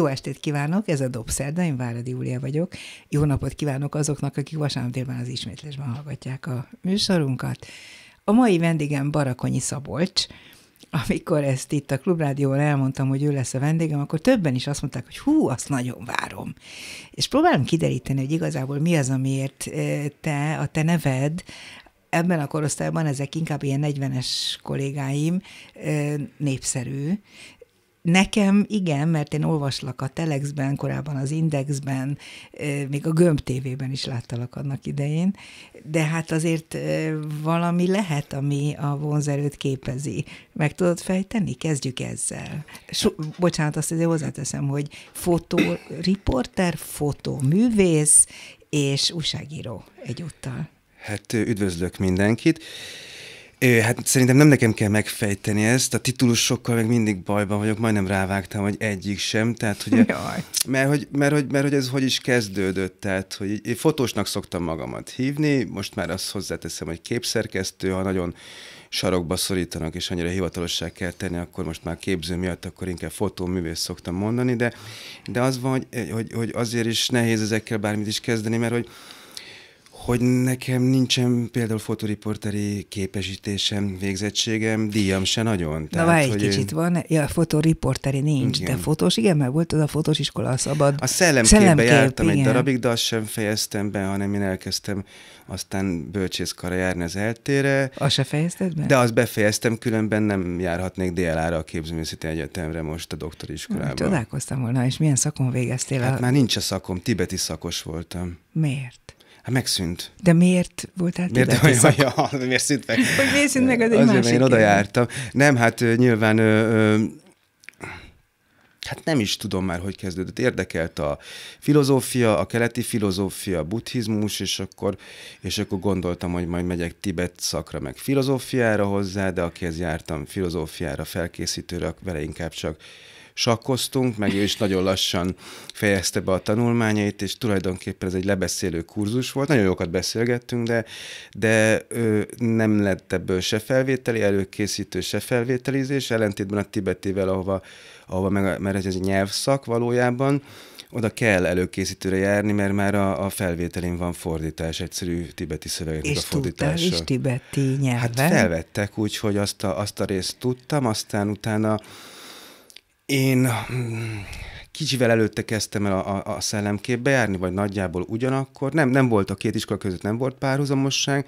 Jó estét kívánok, ez a Dobszerda, én Váradi Júlia vagyok. Jó napot kívánok azoknak, akik vasárnap délben az ismétlésben hallgatják a műsorunkat. A mai vendégem Barakonyi Szabolcs, amikor ezt itt a Klubrádióval elmondtam, hogy ő lesz a vendégem, akkor többen is azt mondták, hogy hú, azt nagyon várom. És próbálom kideríteni, hogy igazából mi az, amiért e, te, a te neved, ebben a korosztályban ezek inkább ilyen 40-es kollégáim e, népszerű, Nekem igen, mert én olvaslak a Telexben, korábban az Indexben, még a Gömb TV-ben is láttalak annak idején, de hát azért valami lehet, ami a vonzerőt képezi. Meg tudod fejteni? Kezdjük ezzel. So, bocsánat, azt azért hozzáteszem, hogy fotóriporter, fotóművész és újságíró egyúttal. Hát üdvözlök mindenkit. Hát szerintem nem nekem kell megfejteni ezt, a titulusokkal meg mindig bajban vagyok, majdnem rávágtam, hogy egyik sem, tehát hogy, Jaj. mert, hogy, mert, hogy, mert hogy ez hogy is kezdődött, tehát hogy én fotósnak szoktam magamat hívni, most már azt hozzáteszem, hogy képszerkesztő, ha nagyon sarokba szorítanak, és annyira hivatalossá kell tenni, akkor most már képző miatt, akkor inkább fotóművész szoktam mondani, de, de az van, hogy, hogy, hogy azért is nehéz ezekkel bármit is kezdeni, mert hogy hogy nekem nincsen például fotoriporteri képesítésem, végzettségem, díjam se nagyon. Tehát, Na várj egy kicsit kicsit, van, ja, fotoriporteri nincs, igen. de fotós, igen, mert volt az a fotós iskola a szabad. A szellemképbe szellemkép, jártam igen. egy darabig, de azt sem fejeztem be, hanem én elkezdtem aztán bölcsészkara járni az eltére. Azt se fejezted be? De azt befejeztem, különben nem járhatnék dlr ra a képzőművészeti egyetemre most a doktori iskolában. Csodálkoztam volna, és milyen szakon végeztél? Hát a... már nincs a szakom, tibeti szakos voltam. Miért? Hát megszűnt. De miért voltál miért, hogy, ja, miért szűnt meg? Hogy miért szűnt meg, az egy Azért, másik. én oda jártam. Nem, hát nyilván ö, ö, Hát nem is tudom már, hogy kezdődött. Érdekelt a filozófia, a keleti filozófia, a buddhizmus, és akkor, és akkor gondoltam, hogy majd megyek Tibet szakra, meg filozófiára hozzá, de akihez jártam filozófiára, felkészítőre, vele inkább csak sakkoztunk, meg ő is nagyon lassan fejezte be a tanulmányait, és tulajdonképpen ez egy lebeszélő kurzus volt. Nagyon jókat beszélgettünk, de, de ö, nem lett ebből se felvételi, előkészítő, se felvételizés, ellentétben a tibetivel, ahova, ahova meg, mert ez egy nyelvszak valójában, oda kell előkészítőre járni, mert már a, a felvételén van fordítás, egyszerű tibeti szövegeknek a fordítása. És tibeti nyelven? Hát felvettek úgy, hogy azt a, azt a részt tudtam, aztán utána én mm, kicsivel előtte kezdtem el a, a, a szellemképbe járni, vagy nagyjából ugyanakkor. Nem, nem volt a két iskola között, nem volt párhuzamosság,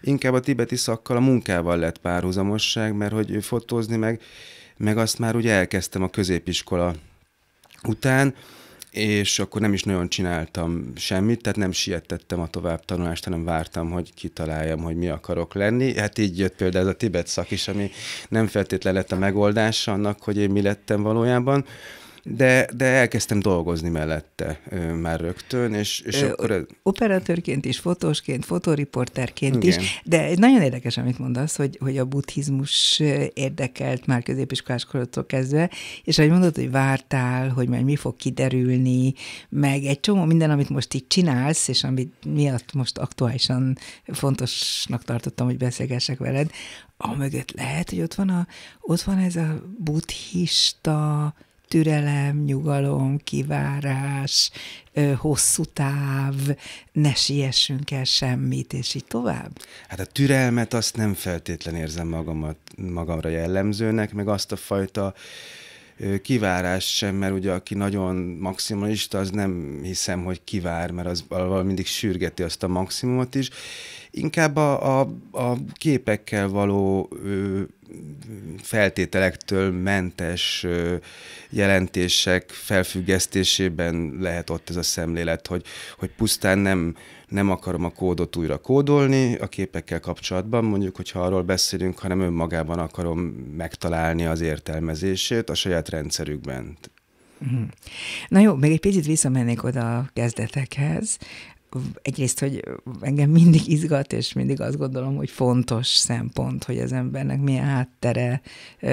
inkább a tibeti szakkal a munkával lett párhuzamosság, mert hogy fotózni meg, meg azt már ugye elkezdtem a középiskola után, és akkor nem is nagyon csináltam semmit, tehát nem sietettem a továbbtanulást, hanem vártam, hogy kitaláljam, hogy mi akarok lenni. Hát így jött például ez a Tibet szak is, ami nem feltétlenül lett a megoldás annak, hogy én mi lettem valójában, de, de elkezdtem dolgozni mellette ö, már rögtön, és, és ö, akkor... Ez... Operatőrként is, fotósként, fotóriporterként Igen. is, de nagyon érdekes, amit mondasz, hogy, hogy a buddhizmus érdekelt már középiskolás korodtól kezdve, és ahogy mondod, hogy vártál, hogy majd mi fog kiderülni, meg egy csomó minden, amit most itt csinálsz, és amit miatt most aktuálisan fontosnak tartottam, hogy beszélgessek veled, mögött lehet, hogy ott van, a, ott van ez a buddhista türelem, nyugalom, kivárás, hosszú táv, ne siessünk el semmit, és így tovább? Hát a türelmet azt nem feltétlen érzem magamat, magamra jellemzőnek, meg azt a fajta kivárás sem, mert ugye aki nagyon maximalista, az nem hiszem, hogy kivár, mert az mindig sürgeti azt a maximumot is. Inkább a, a, a képekkel való feltételektől mentes jelentések felfüggesztésében lehet ott ez a szemlélet, hogy, hogy pusztán nem, nem akarom a kódot újra kódolni a képekkel kapcsolatban, mondjuk, hogyha arról beszélünk, hanem önmagában akarom megtalálni az értelmezését a saját rendszerükben. Mhm. Na jó, még egy picit visszamennék oda a kezdetekhez, egyrészt, hogy engem mindig izgat, és mindig azt gondolom, hogy fontos szempont, hogy az embernek milyen háttere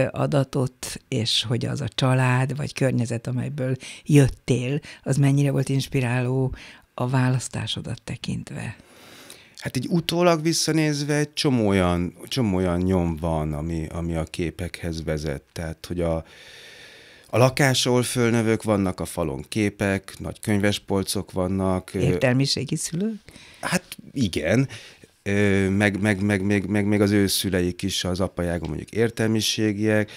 adatot, és hogy az a család vagy környezet, amelyből jöttél, az mennyire volt inspiráló a választásodat tekintve. Hát így utólag visszanézve egy csomó olyan, csomó olyan nyom van, ami, ami a képekhez vezet. Tehát, hogy a, a lakásról fölnövök, vannak a falon képek, nagy könyvespolcok vannak. Értelmiségi szülők? Hát igen, meg, meg, meg, meg, meg, meg az ő szüleik is az apajágon mondjuk értelmiségiek,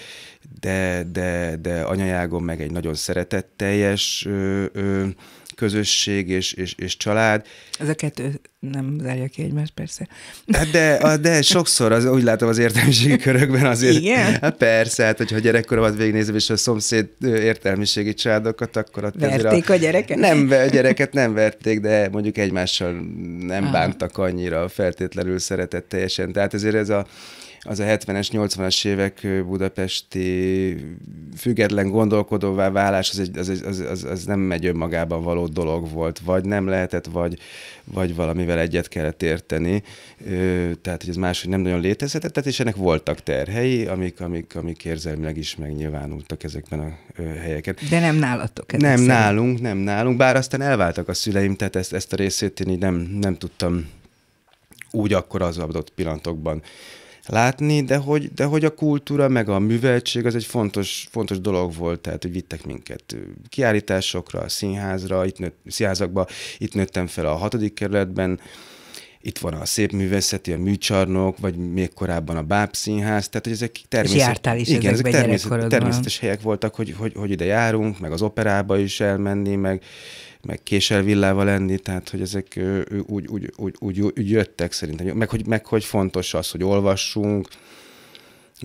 de, de, de anyajágon meg egy nagyon szeretetteljes ö, ö, közösség és, és, és család. Ez a kettő nem zárja ki egymást, persze. Hát de, de sokszor, az, úgy látom az értelmiségi körökben azért. Igen? Hát persze, hát hogyha gyerekkoromat végignézem, és a szomszéd értelmiségi családokat, akkor ott Verték a, a gyereket? Nem, a gyereket nem verték, de mondjuk egymással nem Aha. bántak annyira feltétlenül teljesen. Tehát ezért ez a az a 70-es, 80-as évek budapesti független gondolkodóvá válás, az, egy, az, egy, az, az, az nem egy önmagában való dolog volt, vagy nem lehetett, vagy, vagy valamivel egyet kellett érteni, tehát hogy ez máshogy nem nagyon létezhetett, tehát és ennek voltak terhei, amik, amik, amik érzelmileg is megnyilvánultak ezekben a helyeken. De nem nálatok. Nem szerint. nálunk, nem nálunk, bár aztán elváltak a szüleim, tehát ezt, ezt a részét én így nem, nem tudtam úgy akkor az adott pillanatokban látni, de hogy, de hogy a kultúra meg a műveltség az egy fontos, fontos dolog volt, tehát hogy vittek minket kiállításokra, színházra, itt nőtt, színházakba, itt nőttem fel a hatodik kerületben, itt van a szép művészeti, a műcsarnok, vagy még korábban a Báb Színház, tehát hogy ezek, természet... is igen, ezek természet, természetes helyek voltak, hogy, hogy, hogy ide járunk, meg az operába is elmenni, meg, meg késsel villával tehát hogy ezek úgy, úgy, úgy, úgy, úgy jöttek szerintem. Meg hogy, meg hogy fontos az, hogy olvassunk,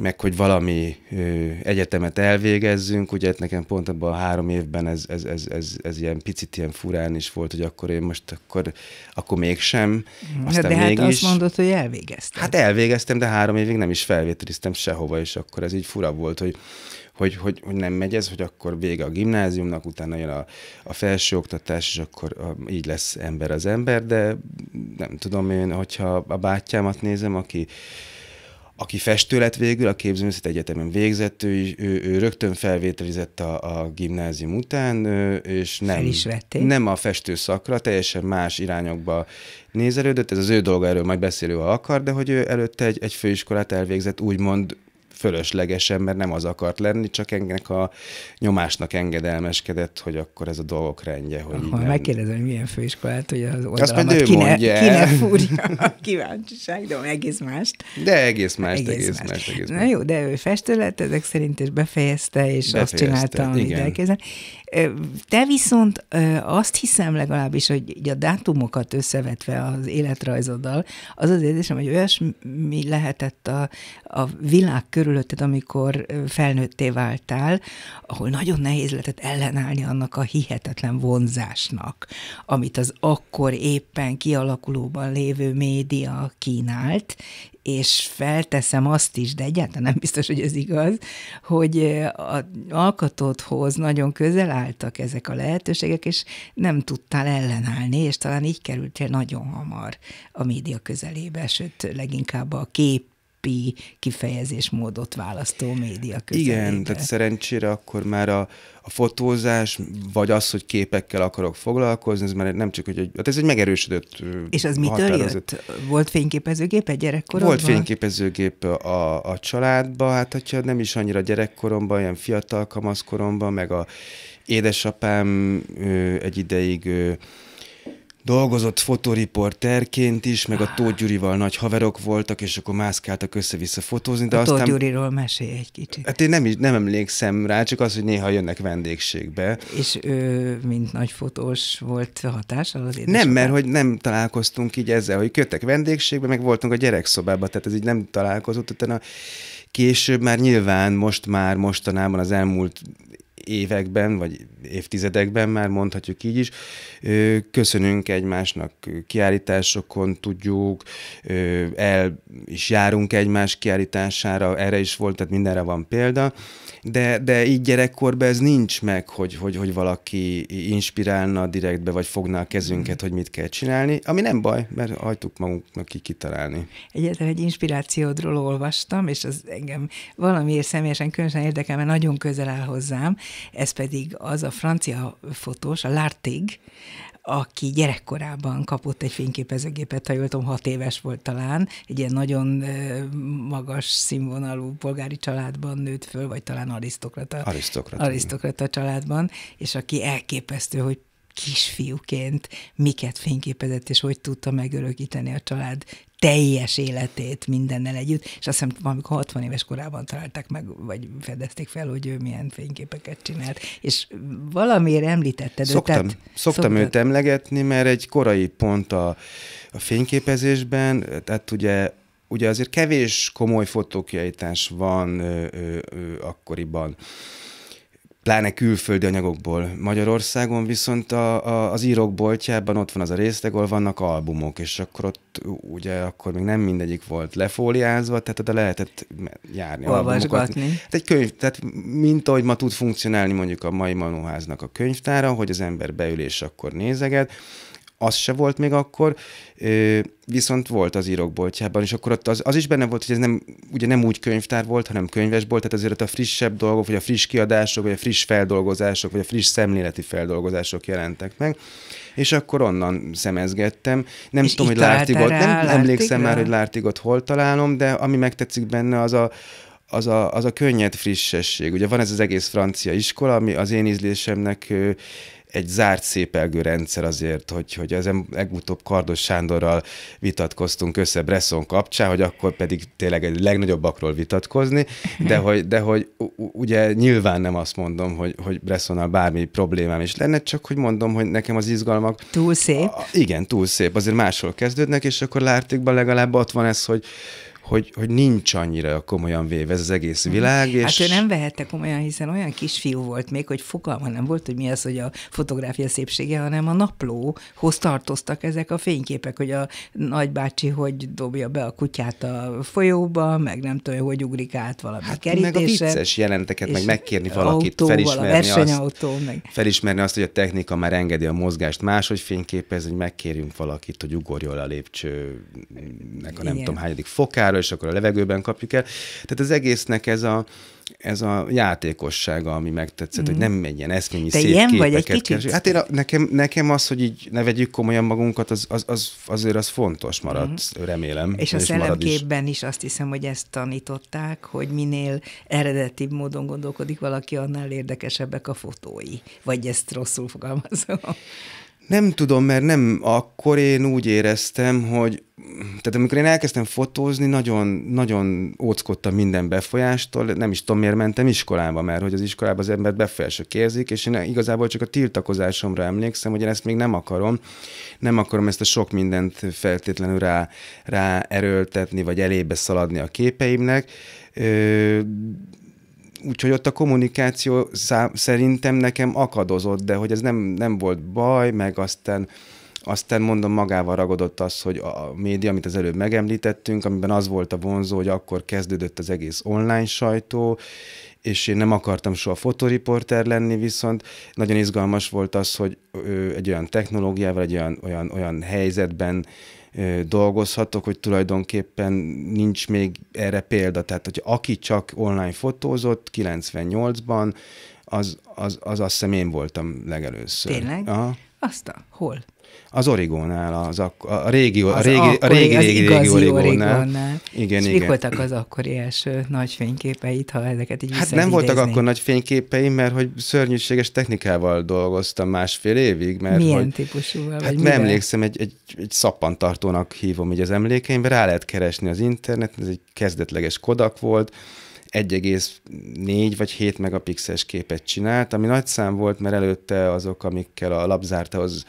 meg hogy valami ö, egyetemet elvégezzünk, ugye nekem pont abban a három évben ez, ez, ez, ez, ez ilyen picit ilyen furán is volt, hogy akkor én most akkor, akkor mégsem, hát aztán de hát mégis. azt mondod, hogy elvégeztem. Hát elvégeztem, de három évig nem is felvételiztem sehova, és akkor ez így fura volt, hogy, hogy, hogy, hogy nem megy ez, hogy akkor vége a gimnáziumnak, utána jön a, a felsőoktatás, és akkor a, így lesz ember az ember, de nem tudom én, hogyha a bátyámat nézem, aki aki festő lett végül, a képzőművészet egyetemen végzett, ő, ő, ő rögtön felvételizett a, a gimnázium után, és nem, Fel is nem a festő szakra, teljesen más irányokba nézelődött. Ez az ő dolga, erről majd beszélő, ha akar, de hogy ő előtte egy, egy főiskolát elvégzett, úgymond fölöslegesen, mert nem az akart lenni, csak ennek a nyomásnak engedelmeskedett, hogy akkor ez a dolgok rendje. Hogy Aha, nem... megkérdezem, hogy milyen főiskolát, hogy az oldalamat Azt ki, ne, ki ne fúrja a kíváncsiság, de egész mást. De egész mást, egész, egész mást. mást egész Na jó, de ő festő lett ezek szerint, és befejezte, és befejezte, azt csinálta, amit elkezdett. Te viszont azt hiszem legalábbis, hogy így a dátumokat összevetve az életrajzoddal, az az érzésem, hogy olyasmi lehetett a, a világ körülötted, amikor felnőtté váltál, ahol nagyon nehéz lehetett ellenállni annak a hihetetlen vonzásnak, amit az akkor éppen kialakulóban lévő média kínált, és felteszem azt is, de egyáltalán nem biztos, hogy ez igaz, hogy a alkatodhoz nagyon közel álltak ezek a lehetőségek, és nem tudtál ellenállni, és talán így kerültél nagyon hamar a média közelébe, sőt, leginkább a kép napi kifejezésmódot választó média közelébe. Igen, tehát szerencsére akkor már a, a fotózás, vagy az, hogy képekkel akarok foglalkozni, ez már nem csak, hogy egy, hát ez egy megerősödött És az mitől jött? Volt fényképezőgép egy gyerekkoromban? Volt fényképezőgép a, a családban, hát hogyha nem is annyira gyerekkoromban, ilyen fiatal kamaszkoromban, meg a édesapám ö, egy ideig ö, dolgozott fotoriporterként is, meg a Tóth Gyurival nagy haverok voltak, és akkor mászkáltak össze-vissza fotózni. De a aztán... Tóth Gyuriról mesélj egy kicsit. Hát én nem, nem emlékszem rá, csak az, hogy néha jönnek vendégségbe. És ő, mint nagy fotós volt hatással az édesokat? Nem, mert hogy nem találkoztunk így ezzel, hogy köttek vendégségbe, meg voltunk a gyerekszobában, tehát ez így nem találkozott, utána később már nyilván most már mostanában az elmúlt években, vagy évtizedekben már mondhatjuk így is. Köszönünk egymásnak kiállításokon, tudjuk, el is járunk egymás kiállítására, erre is volt, tehát mindenre van példa de, de így gyerekkorban ez nincs meg, hogy, hogy, hogy valaki inspirálna direktbe, vagy fogná a kezünket, hogy mit kell csinálni, ami nem baj, mert hagytuk magunknak ki kitalálni. Egyetlen egy inspirációdról olvastam, és az engem valamiért személyesen különösen érdekel, mert nagyon közel áll hozzám, ez pedig az a francia fotós, a Lartig, aki gyerekkorában kapott egy fényképezőgépet, ha jól tudom, hat éves volt talán, egy ilyen nagyon magas színvonalú polgári családban nőtt föl, vagy talán arisztokrata, arisztokrata, arisztokrata családban, és aki elképesztő, hogy kisfiúként miket fényképezett, és hogy tudta megörökíteni a család teljes életét mindennel együtt, és azt hiszem, amikor 60 éves korában találták meg, vagy fedezték fel, hogy ő milyen fényképeket csinált, és valamiért említetted szoktam, őt. Tehát, szoktam szoktad... őt emlegetni, mert egy korai pont a, a fényképezésben, tehát ugye ugye azért kevés komoly fotókiállítás van ö, ö, ö, akkoriban pláne külföldi anyagokból. Magyarországon viszont a, a, az írók boltjában ott van az a részleg, ahol vannak albumok, és akkor ott ugye akkor még nem mindegyik volt lefóliázva, tehát oda lehetett járni Olvasgatni. Hát egy könyv, tehát mint ahogy ma tud funkcionálni mondjuk a mai manuháznak a könyvtára, hogy az ember beülés akkor nézeget, az se volt még akkor, viszont volt az írókboltjában, és akkor ott az, az is benne volt, hogy ez nem, ugye nem úgy könyvtár volt, hanem könyvesbolt, tehát azért a frissebb dolgok, vagy a friss kiadások, vagy a friss feldolgozások, vagy a friss szemléleti feldolgozások jelentek meg, és akkor onnan szemezgettem. Nem és tudom, hogy Lártigot, nem Lártigra? emlékszem már, hogy Lártigot hol találom, de ami megtetszik benne, az a, az a, az a könnyed frissesség. Ugye van ez az egész francia iskola, ami az én ízlésemnek egy zárt szépelgő rendszer azért, hogy, hogy ezen legutóbb Kardos Sándorral vitatkoztunk össze Bresson kapcsán, hogy akkor pedig tényleg egy legnagyobbakról vitatkozni, de hogy, de hogy ugye nyilván nem azt mondom, hogy, hogy Bressonnal bármi problémám is lenne, csak hogy mondom, hogy nekem az izgalmak... Túl szép. A, igen, túl szép. Azért máshol kezdődnek, és akkor Lártikban legalább ott van ez, hogy hogy, hogy nincs annyira komolyan véve ez az egész mhm. világ. Hát és... ő nem vehette komolyan, hiszen olyan kisfiú volt még, hogy fogalma nem volt, hogy mi az, hogy a fotográfia szépsége, hanem a naplóhoz tartoztak ezek a fényképek, hogy a nagybácsi hogy dobja be a kutyát a folyóba, meg nem tudja, hogy ugrik át valami hát kerítése. Meg a vicces jelenteket, meg megkérni valakit, felismerni, a azt, meg. felismerni azt, hogy a technika már engedi a mozgást máshogy fényképez, hogy megkérjünk valakit, hogy ugorjon a lépcsőnek a nem Igen. tudom hányadik fokára, el, és akkor a levegőben kapjuk el. Tehát az egésznek ez a, ez a játékossága, ami megtetszett, mm. hogy mhm. nem egy ilyen eszményi szép ilyen képeket vagy egy kicsit? Hát én a, nekem, nekem az, hogy így ne vegyük komolyan magunkat, az, az, az azért az fontos maradt, mm. remélem. És, és a szellemképben is. is azt hiszem, hogy ezt tanították, hogy minél eredetibb módon gondolkodik valaki, annál érdekesebbek a fotói. Vagy ezt rosszul fogalmazom. Nem tudom, mert nem akkor én úgy éreztem, hogy tehát amikor én elkezdtem fotózni, nagyon, nagyon óckodtam minden befolyástól, nem is tudom, miért mentem iskolába, mert hogy az iskolában az ember befolyások érzik, és én igazából csak a tiltakozásomra emlékszem, hogy én ezt még nem akarom, nem akarom ezt a sok mindent feltétlenül rá, rá erőltetni, vagy elébe szaladni a képeimnek, úgyhogy ott a kommunikáció szá- szerintem nekem akadozott, de hogy ez nem, nem volt baj, meg aztán aztán mondom, magával ragadott az, hogy a média, amit az előbb megemlítettünk, amiben az volt a vonzó, hogy akkor kezdődött az egész online sajtó, és én nem akartam soha fotoriporter lenni, viszont nagyon izgalmas volt az, hogy egy olyan technológiával, egy olyan, olyan, olyan helyzetben dolgozhatok, hogy tulajdonképpen nincs még erre példa. Tehát, hogy aki csak online fotózott 98-ban, az, az, az azt hiszem én voltam legelőször. Tényleg? Aha. Azt a, hol? Az origónál, az ak- a régi, az a régi, akkori, a régi, régi, régi origónál. origónál. Igen, És igen. mik voltak az akkori első nagy fényképeit, ha ezeket így Hát nem voltak akkor nagy fényképeim, mert hogy szörnyűséges technikával dolgoztam másfél évig. Mert Milyen hogy, Vagy Hát nem emlékszem, egy, egy, egy szappantartónak hívom így az emlékeimbe, rá lehet keresni az interneten, ez egy kezdetleges Kodak volt, 1,4 vagy 7 megapixeles képet csinált, ami nagy szám volt, mert előtte azok, amikkel a labzártahoz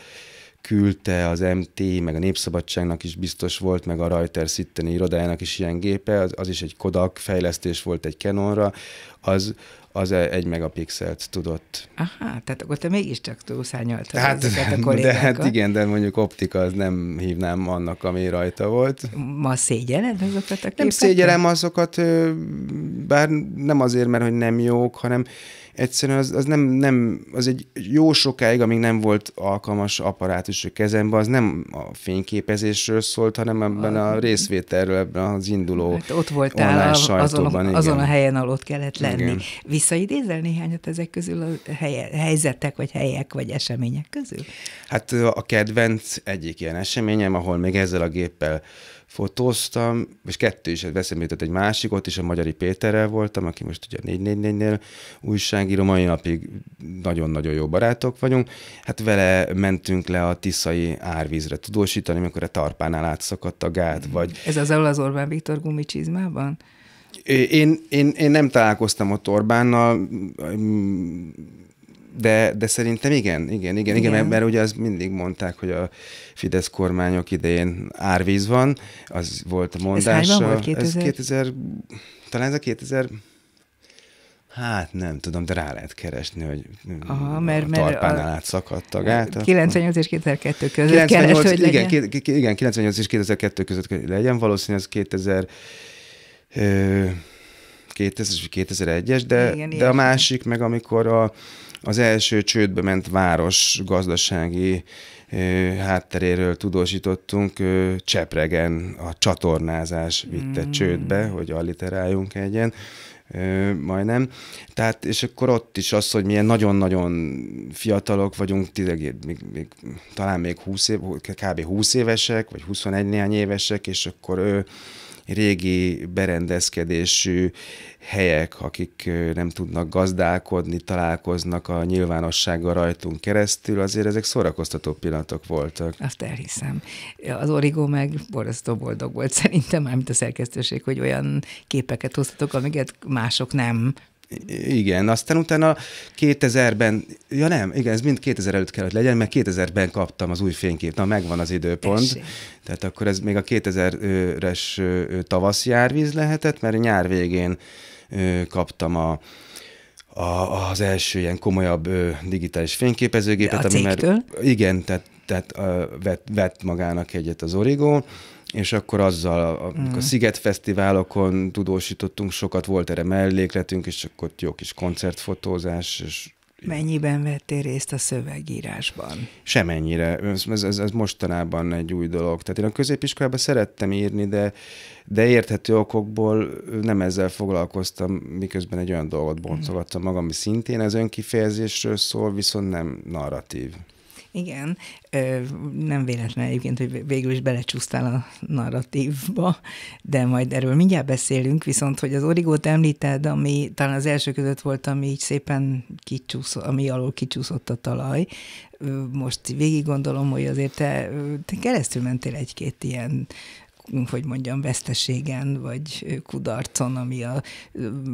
küldte az MT, meg a Népszabadságnak is biztos volt, meg a Reuters itteni irodájának is ilyen gépe, az, az is egy Kodak fejlesztés volt egy Canonra, az, az e egy megapixelt tudott. Aha, tehát akkor te mégiscsak túlszányoltad hát, ezeket a kollégákat. De hát igen, de mondjuk optika az nem hívnám annak, ami rajta volt. Ma szégyeled azokat a képeket? Nem szégyelem azokat, bár nem azért, mert hogy nem jók, hanem egyszerűen az, az nem, nem, az egy jó sokáig, amíg nem volt alkalmas apparátus a kezemben, az nem a fényképezésről szólt, hanem ebben a, a részvételről, ebben az induló hát ott voltál online a, sajtóban. Azon a, azon a helyen, alatt kellett lenni. Igen. Visszaidézel néhányat ezek közül a helye, helyzetek, vagy helyek, vagy események közül? Hát a kedvenc egyik ilyen eseményem, ahol még ezzel a géppel fotóztam, és kettő is veszembe jutott egy másikot, és a Magyari Péterrel voltam, aki most ugye 444-nél újságíró, mai napig nagyon-nagyon jó barátok vagyunk. Hát vele mentünk le a tiszai árvízre tudósítani, amikor a tarpánál átszakadt a gát, mhm. vagy... Ez az, az Orbán Viktor gumicsizmában? Én, én, én nem találkoztam ott Orbánnal, de, de szerintem igen, igen, igen, igen, igen mert ugye az mindig mondták, hogy a Fidesz kormányok idején árvíz van, az volt a mondás. Ez volt? 2000? Ez 2000, talán ez a 2000, Hát nem tudom, de rá lehet keresni, hogy Aha, mert, mert a tarpánál a gát. 98 és 2002 között 98, keresd, hogy igen, legyen. igen, 98 és 2002 között legyen, valószínűleg az 2000 2000 2001-es, de, igen, de a másik, meg amikor a az első csődbe ment város gazdasági hátteréről tudósítottunk, Csepregen a csatornázás vitte mm. csődbe, hogy alliteráljunk egyen majdnem. Tehát, és akkor ott is az, hogy milyen nagyon-nagyon fiatalok vagyunk, tizeg, még, még, talán még 20 év, kb. 20 évesek, vagy 21 néhány évesek, és akkor ő régi berendezkedésű helyek, akik nem tudnak gazdálkodni, találkoznak a nyilvánossággal rajtunk keresztül, azért ezek szórakoztató pillanatok voltak. Azt elhiszem. Az origó meg borzasztó boldog volt szerintem, mármint a szerkesztőség, hogy olyan képeket hoztatok, amiket mások nem igen, aztán utána 2000-ben, ja nem, igen, ez mind 2000 előtt kellett legyen, mert 2000-ben kaptam az új fénykép, na megvan az időpont. Eszi. Tehát akkor ez még a 2000-es járvíz lehetett, mert nyár végén kaptam a, a, az első ilyen komolyabb digitális fényképezőgépet. A ami már, Igen, tehát, tehát vett, vett magának egyet az Origo, és akkor azzal a, mm. Mhm. a szigetfesztiválokon tudósítottunk sokat, volt erre mellékletünk, és akkor jó kis koncertfotózás, és Mennyiben vettél részt a szövegírásban? Semennyire. Ez, ez, ez mostanában egy új dolog. Tehát én a középiskolában szerettem írni, de, de érthető okokból nem ezzel foglalkoztam, miközben egy olyan dolgot boncolgattam mhm. magam, ami szintén az önkifejezésről szól, viszont nem narratív. Igen, nem véletlen egyébként, hogy végül is belecsúsztál a narratívba, de majd erről mindjárt beszélünk, viszont hogy az origót említed, ami talán az első között volt, ami így szépen kicsúszott, ami alól kicsúszott a talaj, most végig gondolom, hogy azért te, te keresztül mentél egy-két ilyen hogy mondjam, veszteségen vagy kudarcon, ami a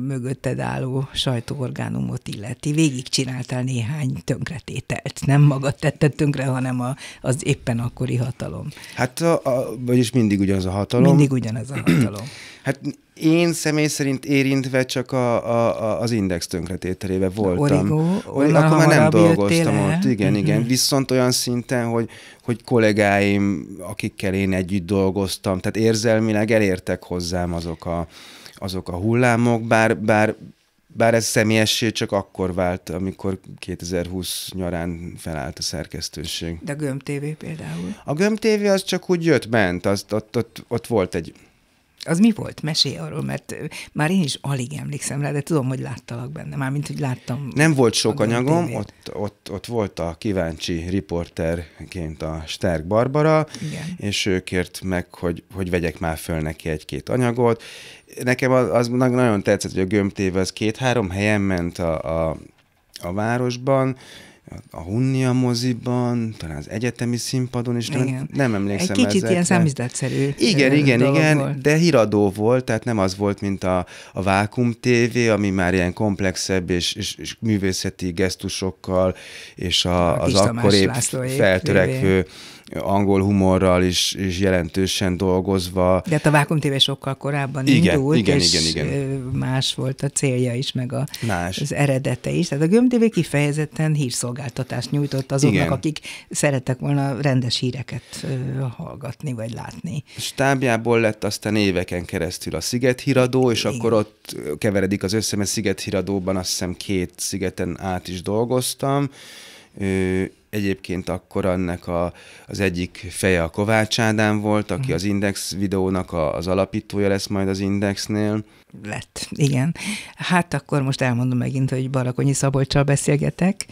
mögötted álló sajtóorgánumot illeti. Végig csináltál néhány tönkretételt. Nem magad tetted tönkre, hanem a, az éppen akkori hatalom. Hát, a, a, vagyis mindig ugyanaz a hatalom. Mindig ugyanaz a hatalom. hát én személy szerint érintve csak a, a, a, az index tönkretételébe voltam. Origo, akkor már nem dolgoztam le. ott, igen, uh-huh. igen. Mhm. Viszont olyan szinten, hogy, hogy kollégáim, akikkel én együtt dolgoztam, tehát érzelmileg elértek hozzám azok a, azok a hullámok, bár, bár bár ez személyessé csak akkor vált, amikor 2020 nyarán felállt a szerkesztőség. De a Göm TV például? A Göm TV az csak úgy jött, ment, az, ott, ott, ott volt egy az mi volt? Mesélj arról, mert már én is alig emlékszem rá, de tudom, hogy láttalak benne, már mint hogy láttam. Nem volt sok anyagom, ott, ott, ott volt a kíváncsi riporterként a Sterk Barbara, Igen. és ő kért meg, hogy, hogy vegyek már föl neki egy-két anyagot. Nekem az, az nagyon tetszett, hogy a gömbtéve az két-három helyen ment a, a, a városban, a Hunnia moziban, talán az egyetemi színpadon is, igen. nem, emlékszem Egy kicsit ezekre. ilyen számizdatszerű Igen, igen, igen, volt. de híradó volt, tehát nem az volt, mint a, a Vákum TV, ami már ilyen komplexebb és, és, és művészeti gesztusokkal, és a, a az akkor épp feltörekvő TV angol humorral is, is jelentősen dolgozva. De hát a Vákum TV sokkal korábban igen, indult, igen, és igen, igen. más volt a célja is, meg a, más. az eredete is. Tehát a Göm TV kifejezetten hírszolgáltatást nyújtott azoknak, igen. akik szerettek volna rendes híreket hallgatni, vagy látni. Stábjából lett aztán éveken keresztül a Sziget Híradó, és igen. akkor ott keveredik az össze, mert Sziget Híradóban azt hiszem két szigeten át is dolgoztam, egyébként akkor annak a, az egyik feje a Kovács Ádám volt, aki mhm. az Index videónak a, az alapítója lesz majd az Indexnél. Lett, igen. Hát akkor most elmondom megint, hogy Balakonyi Szabolcsal beszélgetek,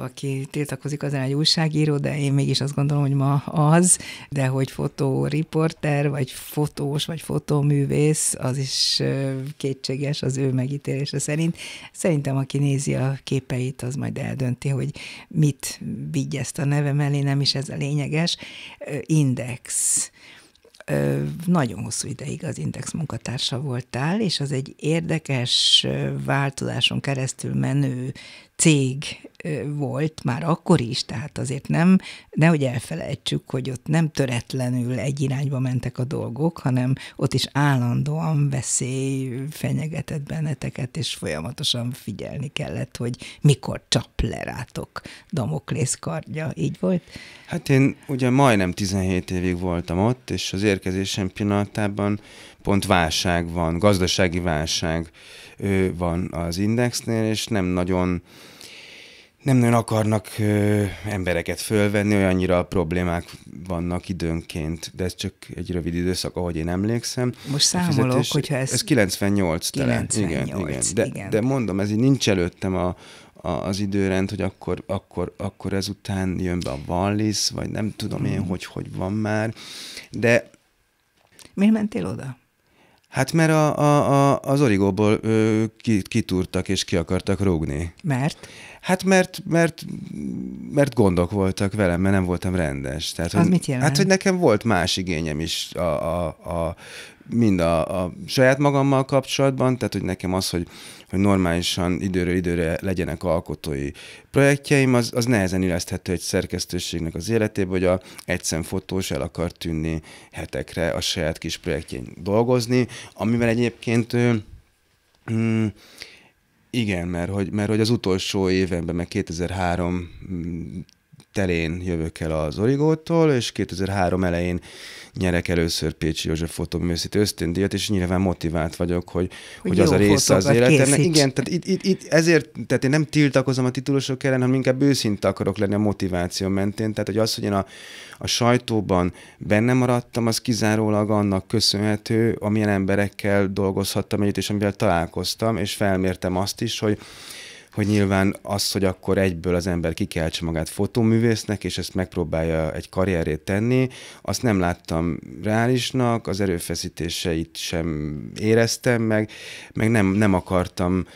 aki tiltakozik az egy újságíró, de én mégis azt gondolom, hogy ma az, de hogy fotóriporter, vagy fotós, vagy fotóművész, az is kétséges az ő megítélése szerint. Szerintem, aki nézi a képeit, az majd eldönti, hogy mit ezt a neve elé, nem is ez a lényeges. Index nagyon hosszú ideig az Index munkatársa voltál, és az egy érdekes változáson keresztül menő cég volt már akkor is, tehát azért nem, nehogy elfelejtsük, hogy ott nem töretlenül egy irányba mentek a dolgok, hanem ott is állandóan veszély fenyegetett benneteket, és folyamatosan figyelni kellett, hogy mikor csap le rátok Damoklész kardja, így volt? Hát én ugye majdnem 17 évig voltam ott, és az érkezésem pillanatában pont válság van, gazdasági válság van az indexnél, és nem nagyon nem nagyon akarnak ö, embereket fölvenni, olyannyira problémák vannak időnként, de ez csak egy rövid időszak, ahogy én emlékszem. Most számolok, fizetés, hogyha ez... Ez 98 tele. 98, igen, igen. De, igen. de mondom, ez így nincs előttem a, a, az időrend, hogy akkor, akkor, akkor ezután jön be a Wallis, vagy nem tudom mm. én, hmm. hogy hogy van már, de... Miért mentél oda? Hát mert a, a, a, az origóból ö, ki, kitúrtak és ki akartak rúgni. Mert? Hát mert, mert, mert gondok voltak velem, mert nem voltam rendes. Tehát, Az hogy, mit jelent? Hát, hogy nekem volt más igényem is a, a, a mind a, a saját magammal kapcsolatban, tehát hogy nekem az, hogy, hogy normálisan időről időre legyenek alkotói projektjeim, az, az nehezen illeszthető egy szerkesztőségnek az életébe, hogy a egyszem fotós el akar tűnni hetekre a saját kis projektjén dolgozni, amivel egyébként mm, igen, mert hogy, mert hogy az utolsó évenben, meg 2003 telén jövök el az Origótól, és 2003 elején nyerek először Pécsi József fotóművészítő ösztöndíjat, és nyilván motivált vagyok, hogy, hogy, hogy az a része az életemnek. Igen, tehát itt, itt, itt, ezért, tehát én nem tiltakozom a titulusok ellen, hanem inkább őszinte akarok lenni a motiváció mentén. Tehát, hogy az, hogy én a, a sajtóban benne maradtam, az kizárólag annak köszönhető, amilyen emberekkel dolgozhattam együtt, és amivel találkoztam, és felmértem azt is, hogy hogy nyilván az, hogy akkor egyből az ember kikeltse magát fotóművésznek, és ezt megpróbálja egy karrierét tenni, azt nem láttam reálisnak, az erőfeszítéseit sem éreztem, meg, meg nem, nem akartam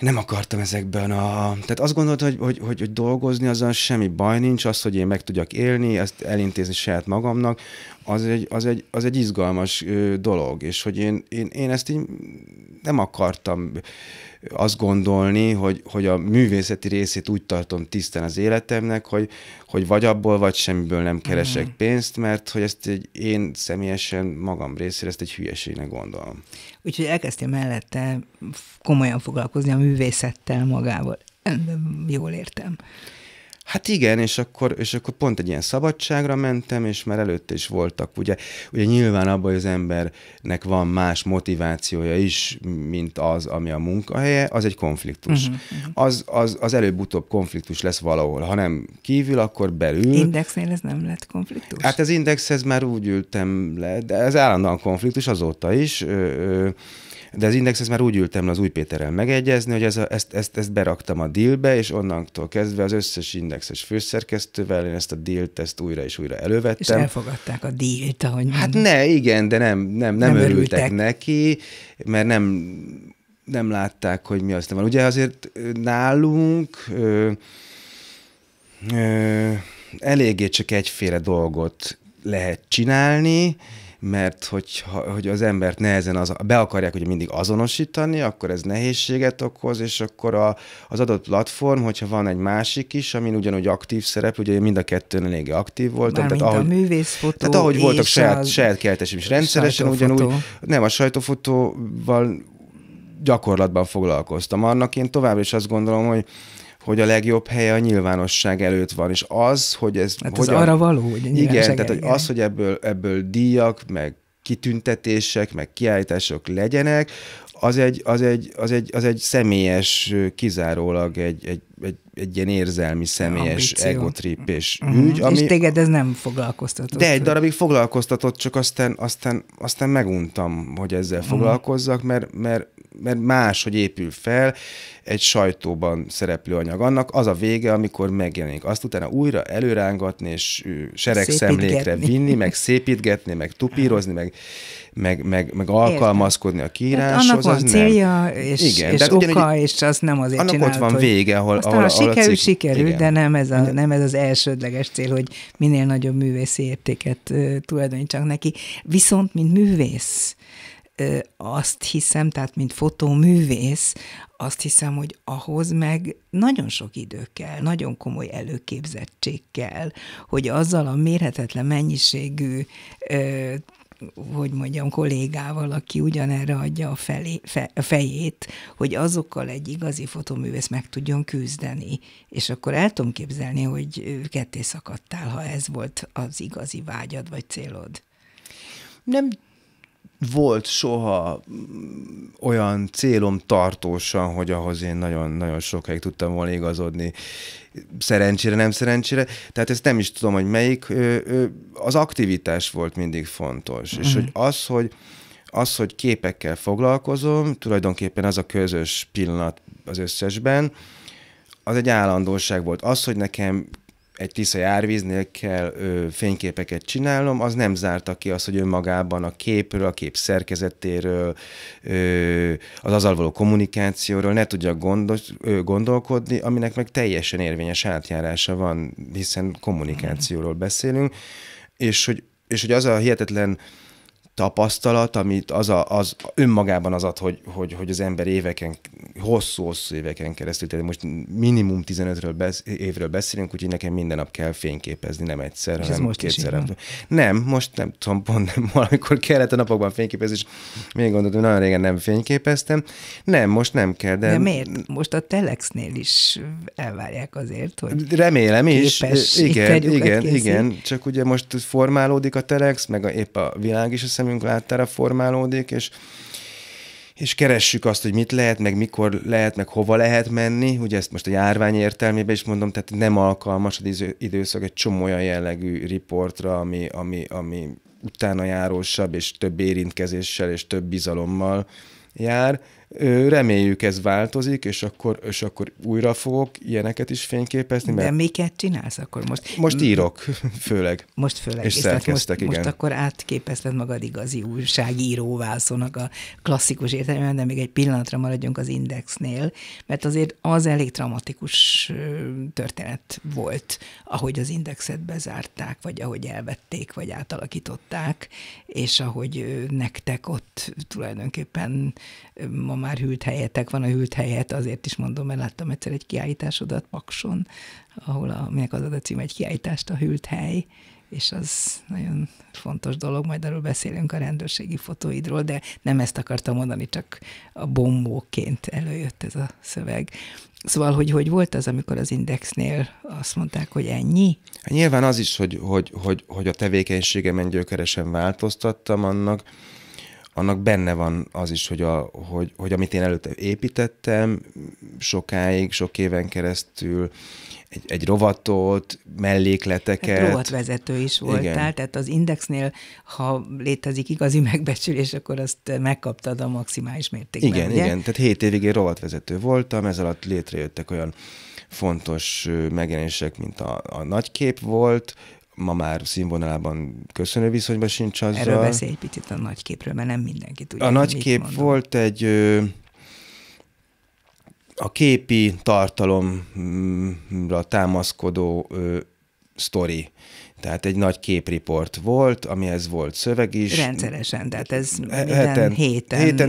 nem akartam ezekben a... Tehát azt gondoltam, hogy, hogy, hogy, hogy dolgozni azzal semmi baj nincs, az, hogy én meg tudjak élni, ezt elintézni saját magamnak, az egy, az egy, az egy izgalmas dolog, és hogy én, én, én ezt így nem akartam azt gondolni, hogy, hogy a művészeti részét úgy tartom tisztán az életemnek, hogy, hogy vagy abból, vagy semmiből nem keresek mm. pénzt, mert hogy ezt egy, én személyesen magam részére ezt egy hülyeségnek gondolom. Úgyhogy elkezdtél mellette komolyan foglalkozni a művészettel magával. Jól értem. Hát igen, és akkor, és akkor pont egy ilyen szabadságra mentem, és már előtte is voltak, ugye, ugye nyilván abban, hogy az embernek van más motivációja is, mint az, ami a munkahelye, az egy konfliktus. Uh-huh, uh-huh. Az, az, az előbb-utóbb konfliktus lesz valahol. Ha nem kívül, akkor belül. Indexnél ez nem lett konfliktus? Hát az indexhez már úgy ültem le, de ez állandóan konfliktus azóta is. Ö, ö, de az Indexhez már úgy ültem le az Új Péterrel megegyezni, hogy ez a, ezt, ezt, ezt beraktam a dealbe, és onnantól kezdve az összes Indexes főszerkesztővel én ezt a dealt, ezt újra és újra elővettem. És elfogadták a dealt, ahogy Hát mondom. ne, igen, de nem, nem, nem, nem örültek. örültek neki, mert nem nem látták, hogy mi az van. Ugye azért nálunk ö, ö, eléggé csak egyféle dolgot lehet csinálni, mert hogy, hogy az embert nehezen az, be akarják hogy mindig azonosítani, akkor ez nehézséget okoz, és akkor a, az adott platform, hogyha van egy másik is, amin ugyanúgy aktív szerep, ugye mind a kettőn elég aktív voltam. Már tehát ahogy, a művészfotó Tehát ahogy voltak saját, saját keltesem is rendszeresen, ugyanúgy, nem, a sajtófotóval gyakorlatban foglalkoztam. Annak én továbbra is azt gondolom, hogy hogy a legjobb helye a nyilvánosság előtt van, és az, hogy ez... Hát hogyan... ez arra való, hogy Igen, tehát hogy az, hogy ebből, ebből díjak, meg kitüntetések, meg kiállítások legyenek, az egy, az egy, az egy, az egy személyes, kizárólag egy, egy egy, egy ilyen érzelmi, személyes egotrip mhm. és uh-huh. ügy. Ami, és téged ez nem foglalkoztatott. De egy darabig foglalkoztatott, csak aztán, aztán, aztán meguntam, hogy ezzel uh-huh. foglalkozzak, mert, mert, mert más, hogy épül fel egy sajtóban szereplő anyag. Annak az a vége, amikor megjelenik. Azt utána újra előrángatni, és seregszemlékre vinni, meg szépítgetni, meg tupírozni, meg, meg, meg, meg alkalmazkodni a kiíráshoz. Hát annak van az célja, nem. és, Igen, és oka, ugyanígy, és az nem azért Annak csinált, ott van hogy... vége, ahol, aztán ahol, a sikerül, a cikk, sikerül, igen. de nem ez, a, nem ez az elsődleges cél, hogy minél nagyobb művészi értéket tulajdonítsak neki. Viszont, mint művész, azt hiszem, tehát mint fotóművész, azt hiszem, hogy ahhoz meg nagyon sok idő kell, nagyon komoly előképzettség kell, hogy azzal a mérhetetlen mennyiségű ö, hogy mondjam, kollégával, aki ugyanerre adja a, felé, fe, fejét, hogy azokkal egy igazi fotoművész meg tudjon küzdeni. És akkor el tudom képzelni, hogy ketté szakadtál, ha ez volt az igazi vágyad vagy célod. Nem volt soha mm, olyan célom tartósan, hogy ahhoz én nagyon-nagyon sokáig tudtam volna igazodni. Szerencsére, nem szerencsére. Tehát ezt nem is tudom, hogy melyik. Az aktivitás volt mindig fontos. Mm. És mhm. hogy az, hogy az, hogy képekkel foglalkozom, tulajdonképpen az a közös pillanat az összesben, az egy állandóság volt. Az, hogy nekem egy tisza járvíznél kell ö, fényképeket csinálnom, az nem zárta ki azt, hogy önmagában a képről, a kép szerkezetéről, ö, az azzal való kommunikációról ne tudja gondos, ö, gondolkodni, aminek meg teljesen érvényes átjárása van, hiszen kommunikációról beszélünk, és hogy, és hogy az a hihetetlen ö, tapasztalat, amit az, a, az önmagában az ad, hogy, hogy, hogy az ember éveken, hosszú-hosszú éveken keresztül, tehát most minimum 15-ről besz, évről beszélünk, úgyhogy nekem minden nap kell fényképezni, nem egyszer, és hanem most kétszer. Nem, most nem tudom, pont nem, valamikor kellett a napokban fényképezni, és még gondoltam, nagyon régen nem fényképeztem. Nem, most nem kell, de... De miért? Most a Telexnél is elvárják azért, hogy Remélem is. Igen, igen, igen, csak ugye most formálódik a Telex, meg a, épp a világ is azt szemünk láttára formálódik, és és keressük azt, hogy mit lehet, meg mikor lehet, meg hova lehet menni. Ugye ezt most a járvány értelmében is mondom, tehát nem alkalmas az időszak egy csomó olyan jellegű riportra, ami, ami, ami utána járósabb, és több érintkezéssel, és több bizalommal jár. Reméljük ez változik, és akkor, és akkor újra fogok ilyeneket is fényképezni. Mert... De miket csinálsz akkor most? Most írok, főleg. Most főleg. És, és most, igen. Most akkor átképezted magad igazi újságíróvá, szónak a klasszikus értelemben, de még egy pillanatra maradjunk az Indexnél, mert azért az elég traumatikus történet volt, ahogy az Indexet bezárták, vagy ahogy elvették, vagy átalakították, és ahogy nektek ott tulajdonképpen ma ahol már hűlt helyetek van, a hűlt helyet azért is mondom, mert láttam egyszer egy kiállításodat Pakson, ahol a, aminek az a cím egy kiállítást a hűlt hely, és az nagyon fontos dolog, majd arról beszélünk a rendőrségi fotóidról, de nem ezt akartam mondani, csak a bombóként előjött ez a szöveg. Szóval, hogy hogy volt az, amikor az Indexnél azt mondták, hogy ennyi? Nyilván az is, hogy, hogy, hogy, hogy a tevékenységemen gyökeresen változtattam annak, annak benne van az is, hogy, a, hogy, hogy amit én előtte építettem sokáig, sok éven keresztül, egy, egy rovatot, mellékleteket. Hát rovatvezető is voltál, Igen. tehát az Indexnél, ha létezik igazi megbecsülés, akkor azt megkaptad a maximális mértékben, Igen, ugye? igen, tehát 7 évig én rovatvezető voltam, ez alatt létrejöttek olyan fontos megjelenések, mint a, a nagykép volt, ma már színvonalában köszönő viszonyban sincs az Erről beszélj egy picit a nagy képről, mert nem mindenki tudja. A nagy kép mondom. volt egy a képi tartalomra támaszkodó ö, sztori. Tehát egy nagy képriport volt, amihez volt szöveg is. Rendszeresen, tehát ez minden heten. héten. héten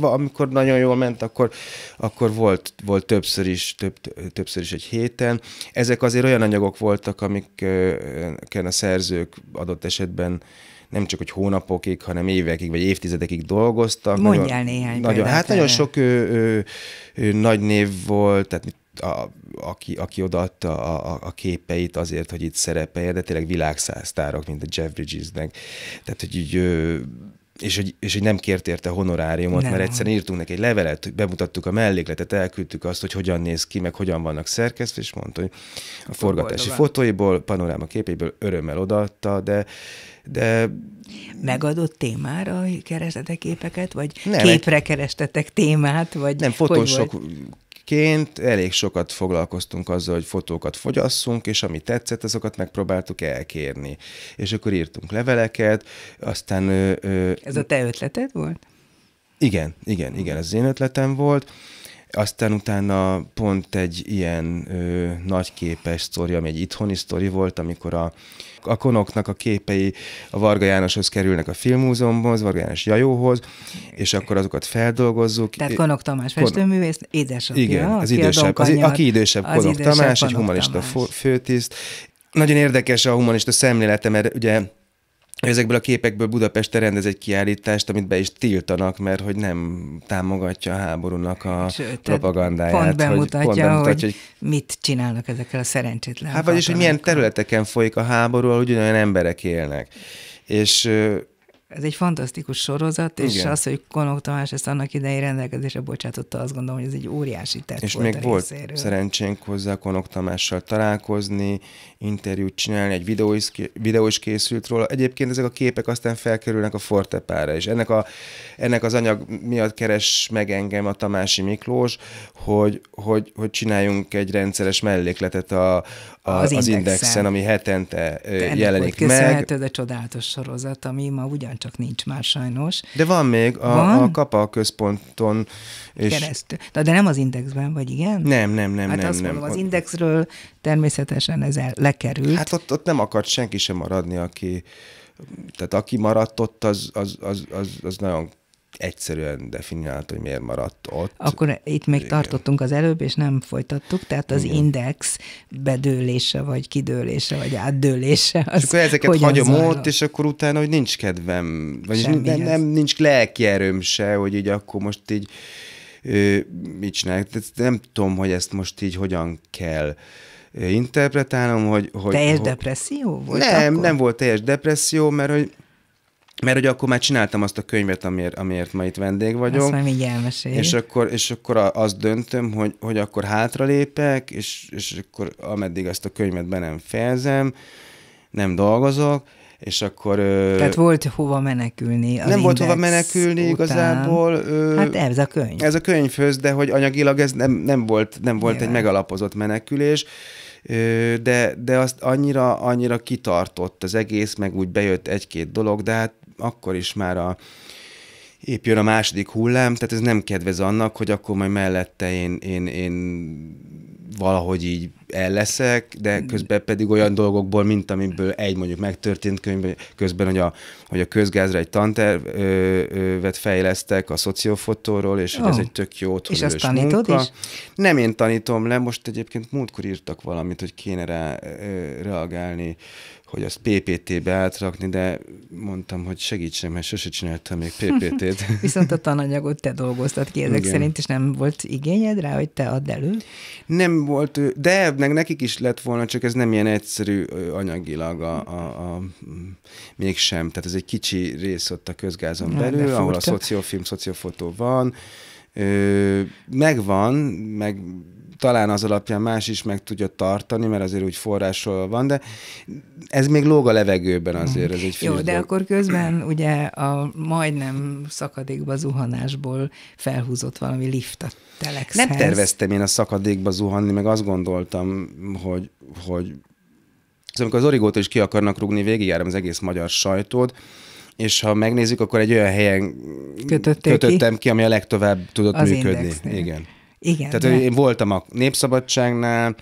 amikor nagyon jól ment, akkor, akkor volt, volt többször, is, több, többször is egy héten. Ezek azért olyan anyagok voltak, amikkel a szerzők adott esetben nem csak hogy hónapokig, hanem évekig vagy évtizedekig dolgoztak. Mondjál nagyon, néhány nagyon, Hát nagyon sok ő, ő, ő, nagy név volt, tehát mit a, aki, aki odaadta a, a, a képeit azért, hogy itt szerepel, de tényleg világszáztárok, mint a Jeff Bridgesnek. Tehát, hogy így, és hogy, és hogy nem kért érte honoráriumot, nem. mert egyszerűen írtunk neki egy levelet, bemutattuk a mellékletet, elküldtük azt, hogy hogyan néz ki, meg hogyan vannak szerkesztve, és mondta, hogy a forgatási fotóiból, panoráma képéből örömmel odaadta, de, de... Megadott témára kerestetek képeket, vagy nem, képre kerestetek témát, vagy Nem, fotósok ként elég sokat foglalkoztunk azzal, hogy fotókat fogyasszunk, és ami tetszett, azokat megpróbáltuk elkérni. És akkor írtunk leveleket, aztán... Ö, ö, ez a te ötleted volt? Igen, igen, igen, ez az én ötletem volt. Aztán utána pont egy ilyen ö, nagyképes sztori, ami egy itthoni sztori volt, amikor a, a konoknak a képei a Varga Jánoshoz kerülnek a filmmúzeumhoz, Varga János Jajóhoz, és akkor azokat feldolgozzuk. Tehát Konok Tamás festőművész, édesapja. Igen, az idősebb, az, aki idősebb Konok idősebb Tamás, Konok egy humanista Tamás. főtiszt. Nagyon érdekes a humanista szemlélete, mert ugye ezekből a képekből Budapest rendez egy kiállítást, amit be is tiltanak, mert hogy nem támogatja a háborúnak a Sőt, propagandáját. Pont bemutatja, hogy, pont bemutatja hogy, hogy mit csinálnak ezekkel a szerencsétlen Hát vagyis, hogy milyen területeken folyik a háború, ahol ugyanolyan emberek élnek. És ez egy fantasztikus sorozat, Igen. és az, hogy Konok Tamás ezt annak idején rendelkezésre bocsátotta, azt gondolom, hogy ez egy óriási tett És volt még a volt részéről. szerencsénk hozzá Konok Tamással találkozni, interjút csinálni, egy videó is, videó is készült róla. Egyébként ezek a képek aztán felkerülnek a Fortepára is. Ennek, a, ennek az anyag miatt keres meg engem a Tamási Miklós, hogy, hogy, hogy csináljunk egy rendszeres mellékletet a, a, az, az indexen, indexen, ami hetente jelenik meg. Köszönhető, de csodálatos sorozat, ami ma ugyan csak nincs már sajnos. De van még a, van? a Kapa központon. És... Keresztül. De, de nem az Indexben, vagy igen? Nem, nem, nem. Hát nem, azt nem, mondom, az Indexről természetesen ez el, lekerült. Hát ott, ott nem akart senki sem maradni, aki, tehát aki maradt ott, az, az, az, az, az nagyon egyszerűen definiálta, hogy miért maradt ott. Akkor itt még Igen. tartottunk az előbb, és nem folytattuk, tehát az Igen. index bedőlése, vagy kidőlése, vagy átdőlése. Az és akkor ezeket hagyom zajlott? ott, és akkor utána, hogy nincs kedvem, vagy nem, nem, nincs lelki erőm se, hogy így akkor most így ö, mit csinálják. Nem tudom, hogy ezt most így hogyan kell interpretálnom, hogy... hogy teljes hogy, depresszió volt Nem, akkor? nem volt teljes depresszió, mert hogy mert hogy akkor már csináltam azt a könyvet, amiért, amiért ma itt vendég vagyok. Azt így És akkor, és akkor azt döntöm, hogy, hogy akkor hátralépek, és, és akkor ameddig azt a könyvet be nem fejezem, nem dolgozok, és akkor... Tehát volt hova menekülni az Nem volt hova menekülni után. igazából. hát ez a könyv. Ez a könyvhöz, de hogy anyagilag ez nem, nem volt, nem volt egy megalapozott menekülés de, de azt annyira, annyira kitartott az egész, meg úgy bejött egy-két dolog, de hát akkor is már a, épp jön a második hullám, tehát ez nem kedvez annak, hogy akkor majd mellette én, én, én valahogy így elleszek, de közben pedig olyan dolgokból, mint amiből egy mondjuk megtörtént könyv, közben, hogy a, hogy a közgázra egy tantervet fejlesztek a szociofotóról, és oh. ez egy tök jó És azt tanítod munka. is? Nem én tanítom le, most egyébként múltkor írtak valamit, hogy kéne rá ö, reagálni hogy azt PPT-be átrakni, de mondtam, hogy segítsen, mert sose csináltam még PPT-t. Viszont a tananyagot te dolgoztad ki ezek Igen. szerint, és nem volt igényed rá, hogy te add elő? Nem volt, de meg nekik is lett volna, csak ez nem ilyen egyszerű anyagilag a, a, a mégsem. Tehát ez egy kicsi rész ott a közgázon belül, ahol a szociofilm, szociofotó van, Ö, megvan, meg talán az alapján más is meg tudja tartani, mert azért úgy forrásról van, de ez még lóg a levegőben azért, ez egy Jó, de akkor közben ugye a majdnem szakadékba zuhanásból felhúzott valami lift a telexhez. Nem terveztem én a szakadékba zuhanni, meg azt gondoltam, hogy, hogy az, amikor az origót is ki akarnak rugni, végigjárom az egész magyar sajtót, és ha megnézzük, akkor egy olyan helyen Kötötték kötöttem ki, ki ami a legtovább tudott az működni. Indexnél. Igen. Igen. Tehát de... én voltam a Népszabadságnál,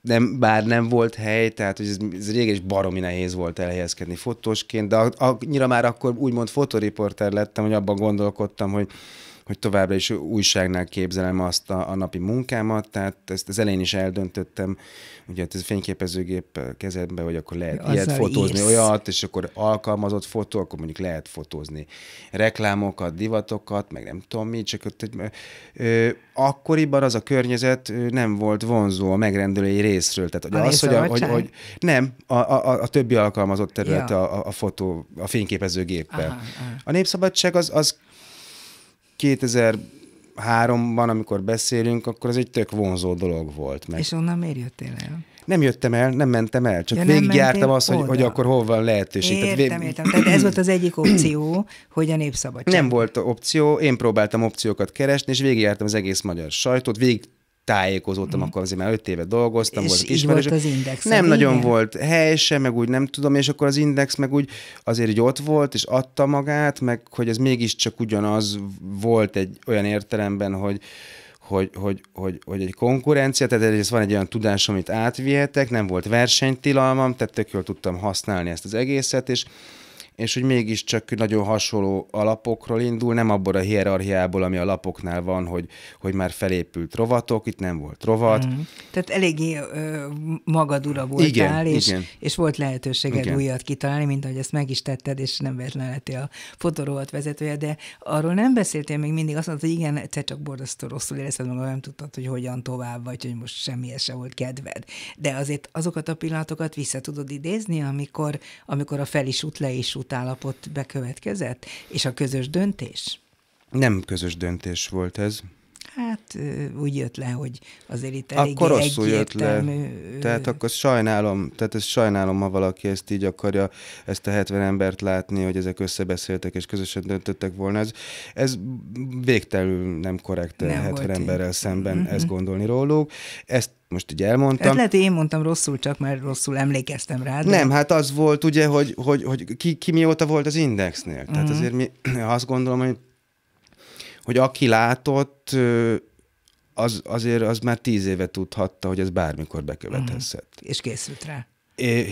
nem, bár nem volt hely, tehát hogy ez, ez régen is baromi nehéz volt elhelyezkedni fotósként, de annyira már akkor úgymond fotoriporter lettem, hogy abban gondolkodtam, hogy hogy továbbra is újságnál képzelem azt a, a napi munkámat, tehát ezt az elején is eldöntöttem, ugye hát ez a fényképezőgép kezedben, hogy akkor lehet Azzal ilyet fotózni, írsz. olyat, és akkor alkalmazott fotó, akkor mondjuk lehet fotózni reklámokat, divatokat, meg nem tudom mi, csak ott, ö, akkoriban az a környezet nem volt vonzó a megrendelői részről. Tehát a az, hogy, a, hogy, hogy nem, a, a, a többi alkalmazott terület ja. a, a fotó, a fényképezőgéppel. Aha, aha. A népszabadság az, az 2003-ban, amikor beszélünk, akkor ez egy tök vonzó dolog volt. Mert... És onnan miért jöttél el? Nem jöttem el, nem mentem el, csak ja, végigjártam azt, hogy, hogy akkor hol van lehetőség. Értem, Tehát, vég... értem. Tehát ez volt az egyik opció, hogy a népszabadság. Nem volt opció, én próbáltam opciókat keresni, és végigjártam az egész magyar sajtót, végig tájékozódtam, mm. akkor azért már öt éve dolgoztam. És volt, így volt az index. Nem igen. nagyon volt hely sem, meg úgy nem tudom, és akkor az index meg úgy azért így ott volt, és adta magát, meg hogy ez mégiscsak ugyanaz volt egy olyan értelemben, hogy hogy, hogy, hogy, hogy egy konkurencia, tehát ez van egy olyan tudásom, amit átvihetek, nem volt versenytilalmam, tehát tök jól tudtam használni ezt az egészet, és és hogy mégiscsak nagyon hasonló alapokról indul, nem abból a hierarchiából, ami a lapoknál van, hogy, hogy már felépült rovatok, itt nem volt rovat. Mm. Tehát eléggé ö, magadura voltál, igen, és, igen. és volt lehetőséged igen. újat kitalálni, mint ahogy ezt meg is tetted, és nem vett lettél a fotorovat vezetője, de arról nem beszéltél még mindig, azt mondtad, hogy igen, egyszer csak borzasztó rosszul érezted magad, nem tudtad, hogy hogyan tovább, vagy hogy most semmi se volt kedved. De azért azokat a pillanatokat vissza tudod idézni, amikor, amikor a fel is út, le is út utállapot bekövetkezett, és a közös döntés? Nem közös döntés volt ez. Hát úgy jött le, hogy azért itt eléggé Akkor rosszul jött le. Tehát akkor sajnálom, tehát ezt sajnálom, ha valaki ezt így akarja, ezt a 70 embert látni, hogy ezek összebeszéltek és közösen döntöttek volna. Ez, ez végtelenül nem korrekt nem 70 emberrel így. szemben mm-hmm. ezt gondolni róluk. Ezt most ugye elmondtam. Ez hát lehet, hogy én mondtam rosszul, csak már rosszul emlékeztem rá. De... Nem, hát az volt ugye, hogy, hogy, hogy ki, ki mióta volt az indexnél. Tehát uh-huh. azért mi azt gondolom, hogy, hogy aki látott, az, azért az már tíz éve tudhatta, hogy ez bármikor bekövethetett. Uh-huh. Mhm. És készült rá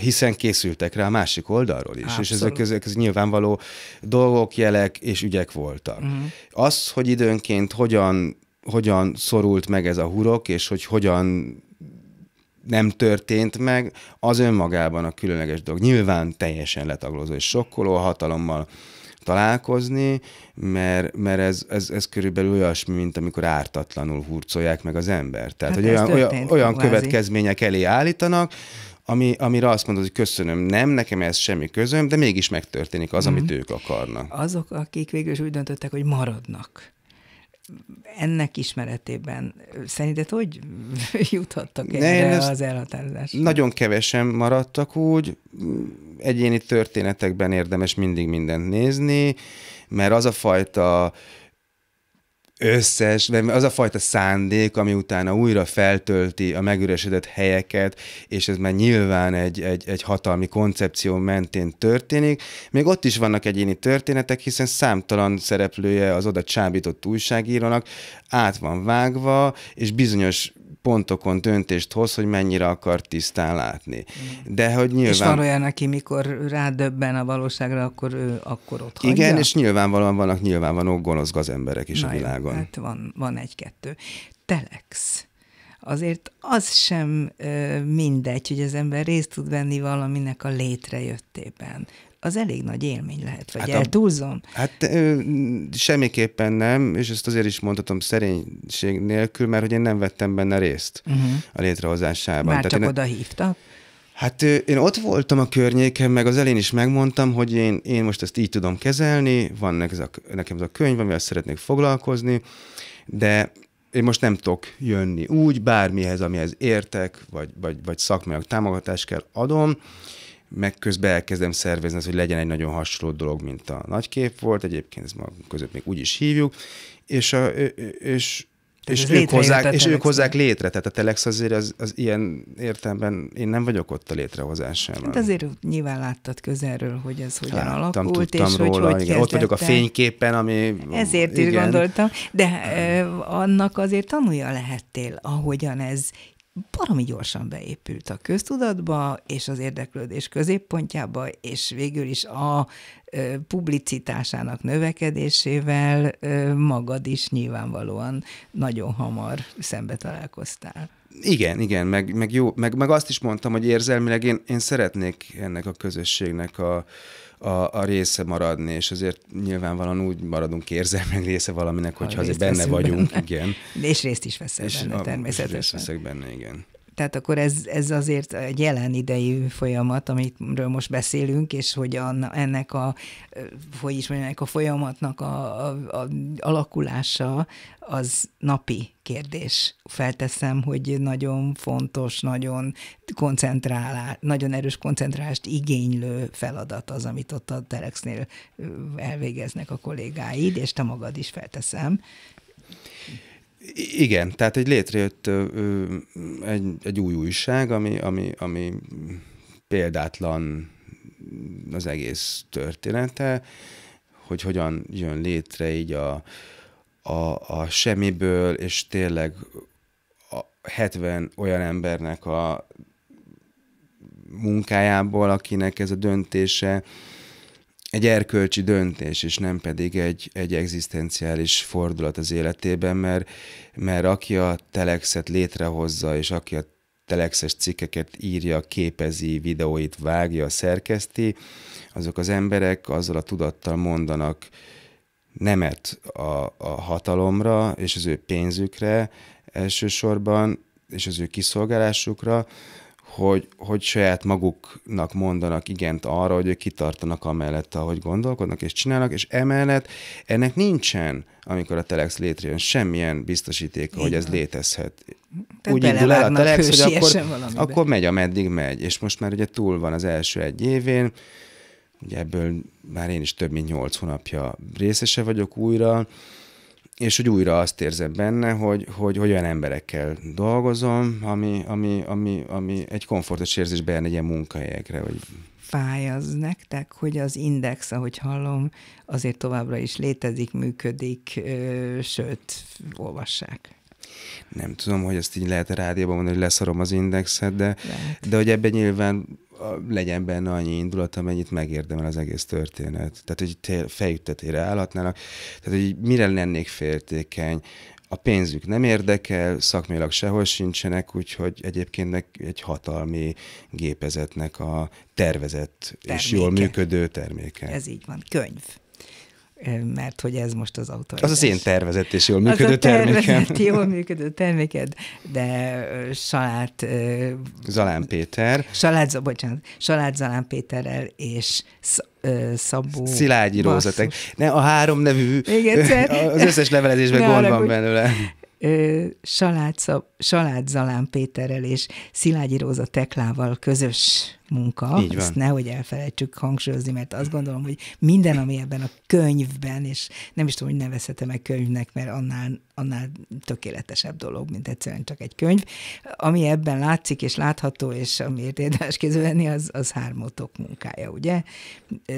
hiszen készültek rá a másik oldalról is, Abszolút. és ezek, ezek ez nyilvánvaló dolgok, jelek és ügyek voltak. Uh-huh. Az, hogy időnként hogyan hogyan szorult meg ez a hurok, és hogy hogyan nem történt meg, az önmagában a különleges dolog. Nyilván teljesen letaglózó és sokkoló a hatalommal találkozni, mert, mert ez, ez, ez körülbelül olyasmi, mint amikor ártatlanul hurcolják meg az ember. Tehát, hát hogy olyan, olyan, olyan következmények elé állítanak, ami, amire azt mondod, hogy köszönöm, nem, nekem ez semmi közöm, de mégis megtörténik az, mm-hmm. amit mhm. ők akarnak. Azok, akik végül is úgy döntöttek, hogy maradnak ennek ismeretében szerinted hogy juthattak ne, erre az elhatározás? Nagyon kevesen maradtak úgy, egyéni történetekben érdemes mindig mindent nézni, mert az a fajta uh, összes, az a fajta szándék, ami utána újra feltölti a megüresedett helyeket, és ez már nyilván egy, egy, egy hatalmi koncepció mentén történik. Még ott is vannak egyéni történetek, hiszen számtalan szereplője az oda csábított újságírónak át van vágva, és bizonyos pontokon döntést hoz, hogy mennyire akar tisztán látni. De hogy nyilván... És van olyan, aki mikor rádöbben a valóságra, akkor ő akkor ott hagyja? Igen, és nyilvánvalóan vannak nyilvánvaló gonosz gazemberek is Na a világon. Jó, hát van, van egy-kettő. Telex azért az sem ö, mindegy, hogy az ember részt tud venni valaminek a létrejöttében az elég nagy élmény lehet, vagy hát eltúlzom? A, hát ö, semmiképpen nem, és ezt azért is mondhatom szerénység nélkül, mert hogy én nem vettem benne részt uh-huh. a létrehozásában. Már Tehát csak én, oda hívtak? Hát én ott voltam a környéken, meg az elén is megmondtam, hogy én, én most ezt így tudom kezelni, van ez a, nekem ez a könyv, amivel szeretnék foglalkozni, de én most nem tudok jönni úgy, bármihez, amihez értek, vagy, vagy, vagy szakmai támogatást kell adom, meg közben elkezdem szervezni az, hogy legyen egy nagyon hasonló dolog, mint a nagykép volt, egyébként ezt magunk között még úgy is hívjuk, és, a, és, és, és, ők hozzák, és ők hozzák létre, tehát a Telex azért az, az ilyen értelemben én nem vagyok ott a létrehozásában. Hát azért nyilván láttad közelről, hogy ez hogyan Láttam, alakult, és róla, hogy, hogy igen. Ott vagyok a fényképen, ami... Ezért igen. is gondoltam, de ö, annak azért tanulja lehettél, ahogyan ez baromi gyorsan beépült a köztudatba, és az érdeklődés középpontjába, és végül is a publicitásának növekedésével magad is nyilvánvalóan nagyon hamar szembe találkoztál. Igen, igen, meg, meg, jó, meg, meg azt is mondtam, hogy érzelmileg én, én szeretnék ennek a közösségnek a, a, a része maradni, és azért nyilvánvalóan úgy maradunk érzelmek része valaminek, hogyha azért benne vagyunk, benne. igen. És részt is veszel és benne, természetesen. És részt veszek benne, igen. Tehát akkor ez, ez azért egy jelen idejű folyamat, amiről most beszélünk, és hogy a, ennek a, hogy is mondjam, ennek a folyamatnak a, a, a alakulása az napi kérdés. Felteszem, hogy nagyon fontos, nagyon koncentrálás, nagyon erős koncentrálást igénylő feladat az, amit ott a Telexnél elvégeznek a kollégáid, és te magad is felteszem. Igen, tehát egy létrejött egy, egy új újság, ami, ami, ami példátlan az egész története, hogy hogyan jön létre így a, a, a semmiből, és tényleg a 70 olyan embernek a munkájából, akinek ez a döntése egy erkölcsi döntés, és nem pedig egy, egy egzisztenciális fordulat az életében, mert, mert aki a telexet létrehozza, és aki a telexes cikkeket írja, képezi, videóit vágja, szerkeszti, azok az emberek azzal a tudattal mondanak nemet a, a hatalomra és az ő pénzükre elsősorban, és az ő kiszolgálásukra, hogy, hogy saját maguknak mondanak igent arra, hogy ők kitartanak amellett, ahogy gondolkodnak és csinálnak, és emellett ennek nincsen, amikor a Telex létrejön, semmilyen biztosítéka, hogy ez létezhet. Tehát Úgy indul el a Telex, hogy akkor, akkor megy, ameddig megy. És most már ugye túl van az első egy évén, ugye ebből már én is több mint nyolc hónapja részese vagyok újra, és hogy újra azt érzem benne, hogy, hogy, hogy olyan emberekkel dolgozom, ami, ami, ami, ami egy komfortos érzés bejön egy ilyen munkahelyekre. Vagy... Fáj az nektek, hogy az index, ahogy hallom, azért továbbra is létezik, működik, ö, sőt, olvassák. Nem tudom, hogy ezt így lehet a rádióban mondani, hogy leszarom az indexet, de, lehet. de hogy ebben nyilván legyen benne annyi indulat, amennyit megérdemel az egész történet. Tehát, hogy fejüttetére állhatnának, tehát, hogy mire lennék féltékeny, a pénzük nem érdekel, szakmailag sehol sincsenek, úgyhogy egyébként egy hatalmi gépezetnek a tervezett terméke. és jól működő terméke. Ez így van, könyv mert hogy ez most az autó. Az az én tervezett és jól működő az termékem. Tervezett, jól működő terméked, de Salát... Zalán Péter. Salát, bocsánat, Salát Zalán Péterrel és Szabó. Szilágyi Rózatek. Ne, a három nevű, Még egyszer. az összes levelezésben ne gond van úgy. belőle. Salát, Salát Zalán Péterrel és Szilágyi Róza Teklával közös munka, Így van. ezt nehogy elfelejtsük hangsúlyozni, mert azt gondolom, hogy minden, ami ebben a könyvben, és nem is tudom, hogy nevezhetem meg könyvnek, mert annál, annál tökéletesebb dolog, mint egyszerűen csak egy könyv, ami ebben látszik és látható, és amiért érdemes kézülni, az, az hármotok munkája, ugye?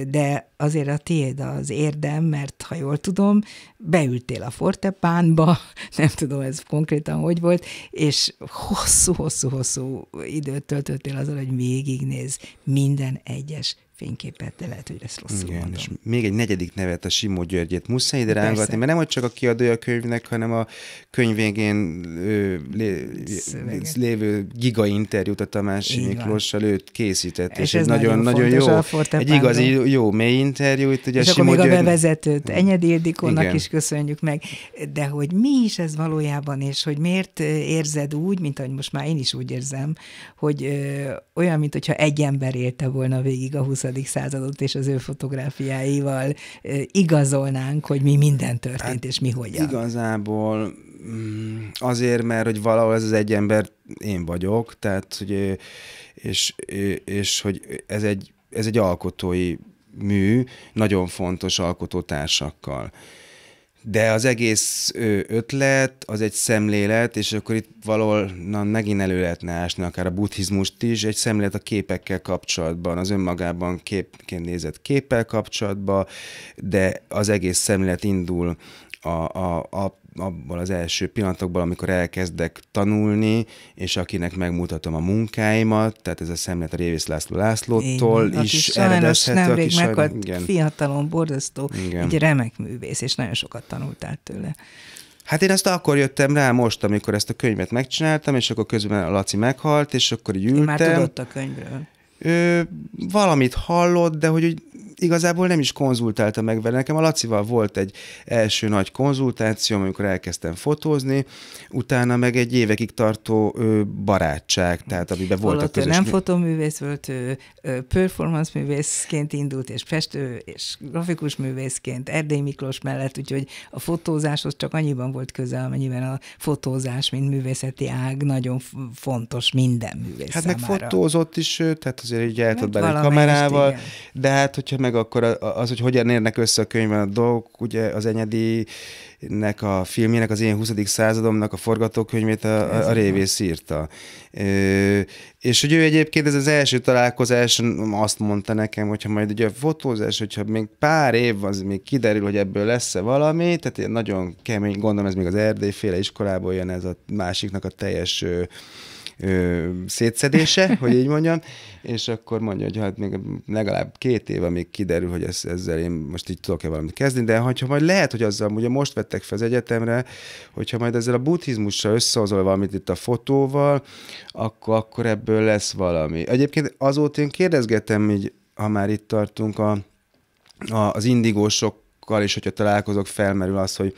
De azért a tiéd az érdem, mert ha jól tudom, beültél a fortepánba, nem tudom ez konkrétan hogy volt, és hosszú-hosszú-hosszú időt töltöttél azon, hogy végig végignéz minden egyes fényképet, de lehet, hogy lesz rosszul Igen, mondom. és még egy negyedik nevet, a Simó Györgyét muszáj ide rángatni, mert nem hogy csak a kiadója a könyvnek, hanem a könyv végén lé, lévő giga interjút a Tamási Így Miklóssal őt készített, és, és ez nagyon, nagyon, nagyon jó, egy igazi jó mély Itt Ugye és a Simó akkor még György... a bevezetőt, mm. Enyedi Ildikónak is köszönjük meg, de hogy mi is ez valójában, és hogy miért érzed úgy, mint ahogy most már én is úgy érzem, hogy ö, olyan, mint hogyha egy ember élte volna végig a 20 századot és az ő fotográfiáival igazolnánk, hogy mi minden történt, hát és mi hogyan. Igazából mm, azért, mert hogy valahol ez az egy ember én vagyok, tehát hogy, és, és, és hogy ez egy, ez egy alkotói mű, nagyon fontos alkotótársakkal de az egész ötlet, az egy szemlélet, és akkor itt valahol na, megint elő lehetne ásni akár a buddhizmust is, egy szemlélet a képekkel kapcsolatban, az önmagában képként nézett képpel kapcsolatban, de az egész szemlélet indul a, a, a abban az első pillanatokban, amikor elkezdek tanulni, és akinek megmutatom a munkáimat, tehát ez a szemlélet a Révész László Lászlótól Én, is eredezhető. Nemrég meghalt igen. fiatalon, borzasztó, igen. egy remek művész, és nagyon sokat tanultál tőle. Hát én ezt akkor jöttem rá most, amikor ezt a könyvet megcsináltam, és akkor közben a Laci meghalt, és akkor így ültem. Én már tudott a könyvről. Ö, valamit hallott, de hogy úgy igazából nem is konzultálta meg vele. Nekem a Lacival volt egy első nagy konzultáció, amikor elkezdtem fotózni, utána meg egy évekig tartó ö, barátság, tehát amiben volt Holott a közös... nem mi... fotoművész volt, ő performance művészként indult, és festő, és grafikus művészként Erdély Miklós mellett, úgyhogy a fotózáshoz csak annyiban volt közel, amennyiben a fotózás, mint művészeti ág nagyon fontos minden művész Hát számára. meg fotózott is, tehát azért így el tud kamerával, de hát hogyha meg meg, akkor az, hogy hogyan érnek össze a könyvben a dolgok, ugye az nek a filmjének, az én 20. századomnak a forgatókönyvét a, a, a Révész írta. Ö, és hogy ő egyébként ez az első találkozás azt mondta nekem, hogyha majd ugye a fotózás, hogyha még pár év az még kiderül, hogy ebből lesz-e valami, tehát ilyen nagyon kemény, gondolom ez még az erdélyféle iskolából jön ez a másiknak a teljes ö, szétszedése, hogy így mondjam, és akkor mondja, hogy hát még legalább két év, amíg kiderül, hogy ez, ezzel én most így tudok-e valamit kezdeni, de hogyha majd lehet, hogy azzal, ugye most vettek fel az egyetemre, hogyha majd ezzel a buddhizmussal összehozol valamit itt a fotóval, akkor, akkor ebből lesz valami. Egyébként azóta én kérdezgetem így, ha már itt tartunk a, a, az indigósok, és hogyha találkozok, felmerül az, hogy,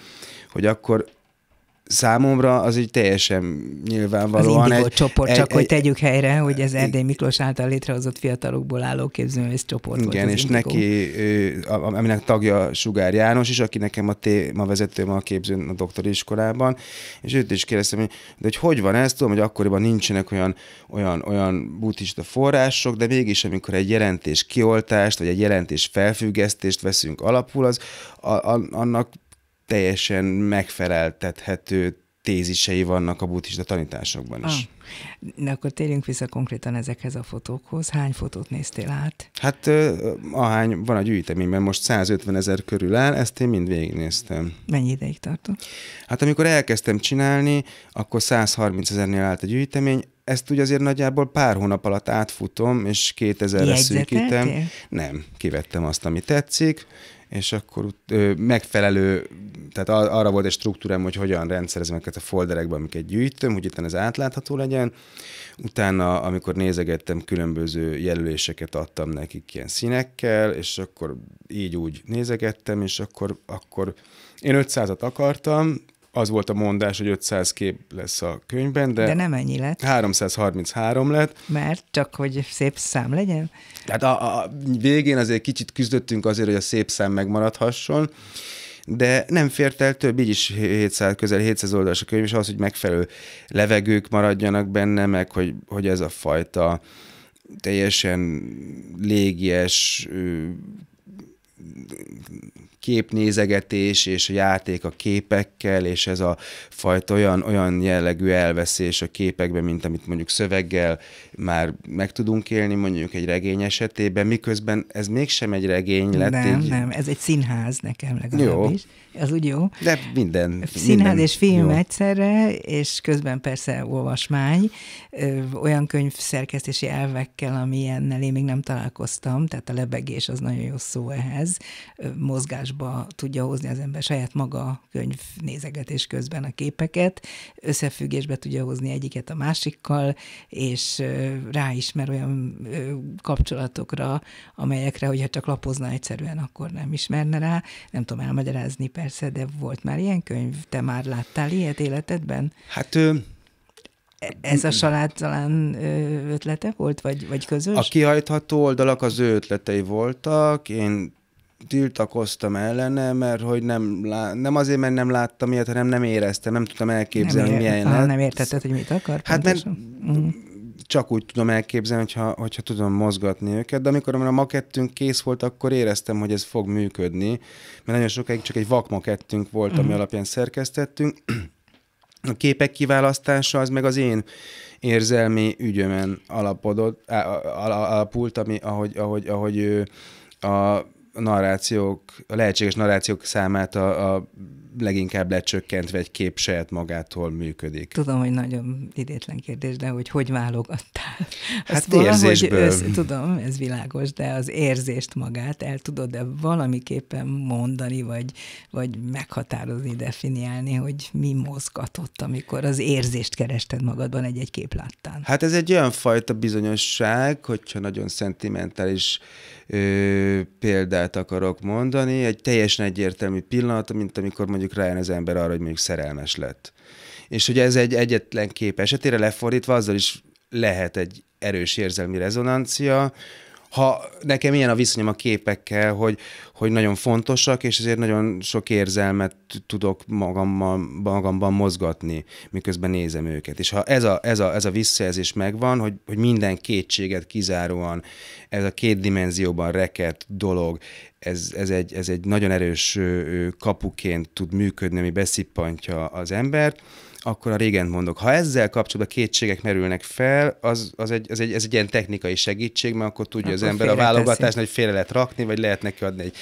hogy akkor számomra az egy teljesen nyilvánvalóan. Az egy, csoport, csak egy, hogy tegyük helyre, hogy ez Erdély Miklós által létrehozott fiatalokból álló képzőművész csoport igen, volt és indigo. neki, aminek tagja Sugár János is, aki nekem a téma vezetőm a képzőn a doktori iskolában, és őt is kérdeztem, hogy de hogy, hogy van ez, tudom, hogy akkoriban nincsenek olyan, olyan, olyan buddhista források, de mégis amikor egy jelentés kioltást, vagy egy jelentés felfüggesztést veszünk alapul, az a, a, annak teljesen megfeleltethető tézisei vannak a buddhista tanításokban is. Ah. De akkor térjünk vissza konkrétan ezekhez a fotókhoz. Hány fotót néztél át? Hát ahány van a gyűjteményben, most 150 ezer körül áll, ezt én mind végignéztem. Mennyi ideig tartott? Hát amikor elkezdtem csinálni, akkor 130 ezernél állt a gyűjtemény, ezt ugye azért nagyjából pár hónap alatt átfutom, és 2000-re szűkítem. Nem, kivettem azt, ami tetszik, és akkor ö, megfelelő, tehát arra volt egy struktúrám, hogy hogyan rendszerezem ezeket a folderekbe, amiket gyűjtöm, hogy utána ez átlátható legyen. Utána, amikor nézegettem, különböző jelöléseket adtam nekik ilyen színekkel, és akkor így úgy nézegettem, és akkor, akkor én 500-at akartam, az volt a mondás, hogy 500 kép lesz a könyvben, de... De nem ennyi lett. 333 lett. Mert csak, hogy szép szám legyen. Tehát a, a végén azért kicsit küzdöttünk azért, hogy a szép szám megmaradhasson, de nem fért el több, így is 700, közel 700 oldalas a könyv, és az, hogy megfelelő levegők maradjanak benne, meg hogy, hogy ez a fajta teljesen légies képnézegetés és a játék a képekkel, és ez a fajta olyan, olyan jellegű elveszés a képekben, mint amit mondjuk szöveggel már meg tudunk élni, mondjuk egy regény esetében, miközben ez mégsem egy regény lett. Nem, így... nem, ez egy színház nekem legalábbis. Jó. Ez úgy jó. De minden. Színház minden és film jó. egyszerre, és közben persze olvasmány, ö, olyan könyvszerkesztési elvekkel, amilyennel én még nem találkoztam, tehát a lebegés az nagyon jó szó ehhez, ö, mozgás összefoglásba tudja hozni az ember saját maga könyv nézegetés közben a képeket, összefüggésbe tudja hozni egyiket a másikkal, és ráismer olyan kapcsolatokra, amelyekre, hogyha csak lapozna egyszerűen, akkor nem ismerne rá. Nem tudom elmagyarázni persze, de volt már ilyen könyv, te már láttál ilyet életedben? Hát ez a salád talán ötlete volt, vagy, vagy közös? A kihajtható oldalak az ő ötletei voltak, én tiltakoztam ellene, mert hogy nem, lá... nem azért, mert nem láttam ilyet, hanem nem éreztem, nem tudtam elképzelni, nem ér... milyen lehet. Nem értetted, hogy mit akar? Hát mert mm. csak úgy tudom elképzelni, hogyha, hogyha tudom mozgatni őket, de amikor a makettünk kész volt, akkor éreztem, hogy ez fog működni, mert nagyon sokáig csak egy vakmakettünk volt, ami uh-huh. alapján szerkesztettünk. A képek kiválasztása az meg az én érzelmi ügyömen alapodott, alapult, ami, ahogy, ahogy, ahogy ő a narrációk, a lehetséges narrációk számát a, a leginkább lecsökkentve egy kép saját magától működik. Tudom, hogy nagyon idétlen kérdés, de hogy hogy válogattál? Azt hát valahogy érzésből. Össz, tudom, ez világos, de az érzést magát el tudod-e valamiképpen mondani, vagy, vagy meghatározni, definiálni, hogy mi mozgatott, amikor az érzést kerested magadban egy-egy kép láttán? Hát ez egy olyan fajta bizonyosság, hogyha nagyon szentimentális ö, példát akarok mondani, egy teljesen egyértelmű pillanat, mint amikor mondjuk rájön az ember arra, hogy mondjuk szerelmes lett. És ugye ez egy egyetlen kép esetére lefordítva, azzal is lehet egy erős érzelmi rezonancia, ha nekem ilyen a viszonyom a képekkel, hogy, hogy nagyon fontosak, és ezért nagyon sok érzelmet tudok magammal, magamban mozgatni, miközben nézem őket. És ha ez a, ez a, ez a visszajelzés megvan, hogy, hogy minden kétséget kizáróan ez a két dimenzióban rekett dolog, ez, ez, egy, ez egy nagyon erős kapuként tud működni, ami beszippantja az embert, akkor a régen mondok. Ha ezzel kapcsolatban kétségek merülnek fel, az, az egy, az egy, ez egy ilyen technikai segítség, mert akkor tudja akkor az ember a válogatásnál, hogy félre lehet rakni, vagy lehet neki adni egy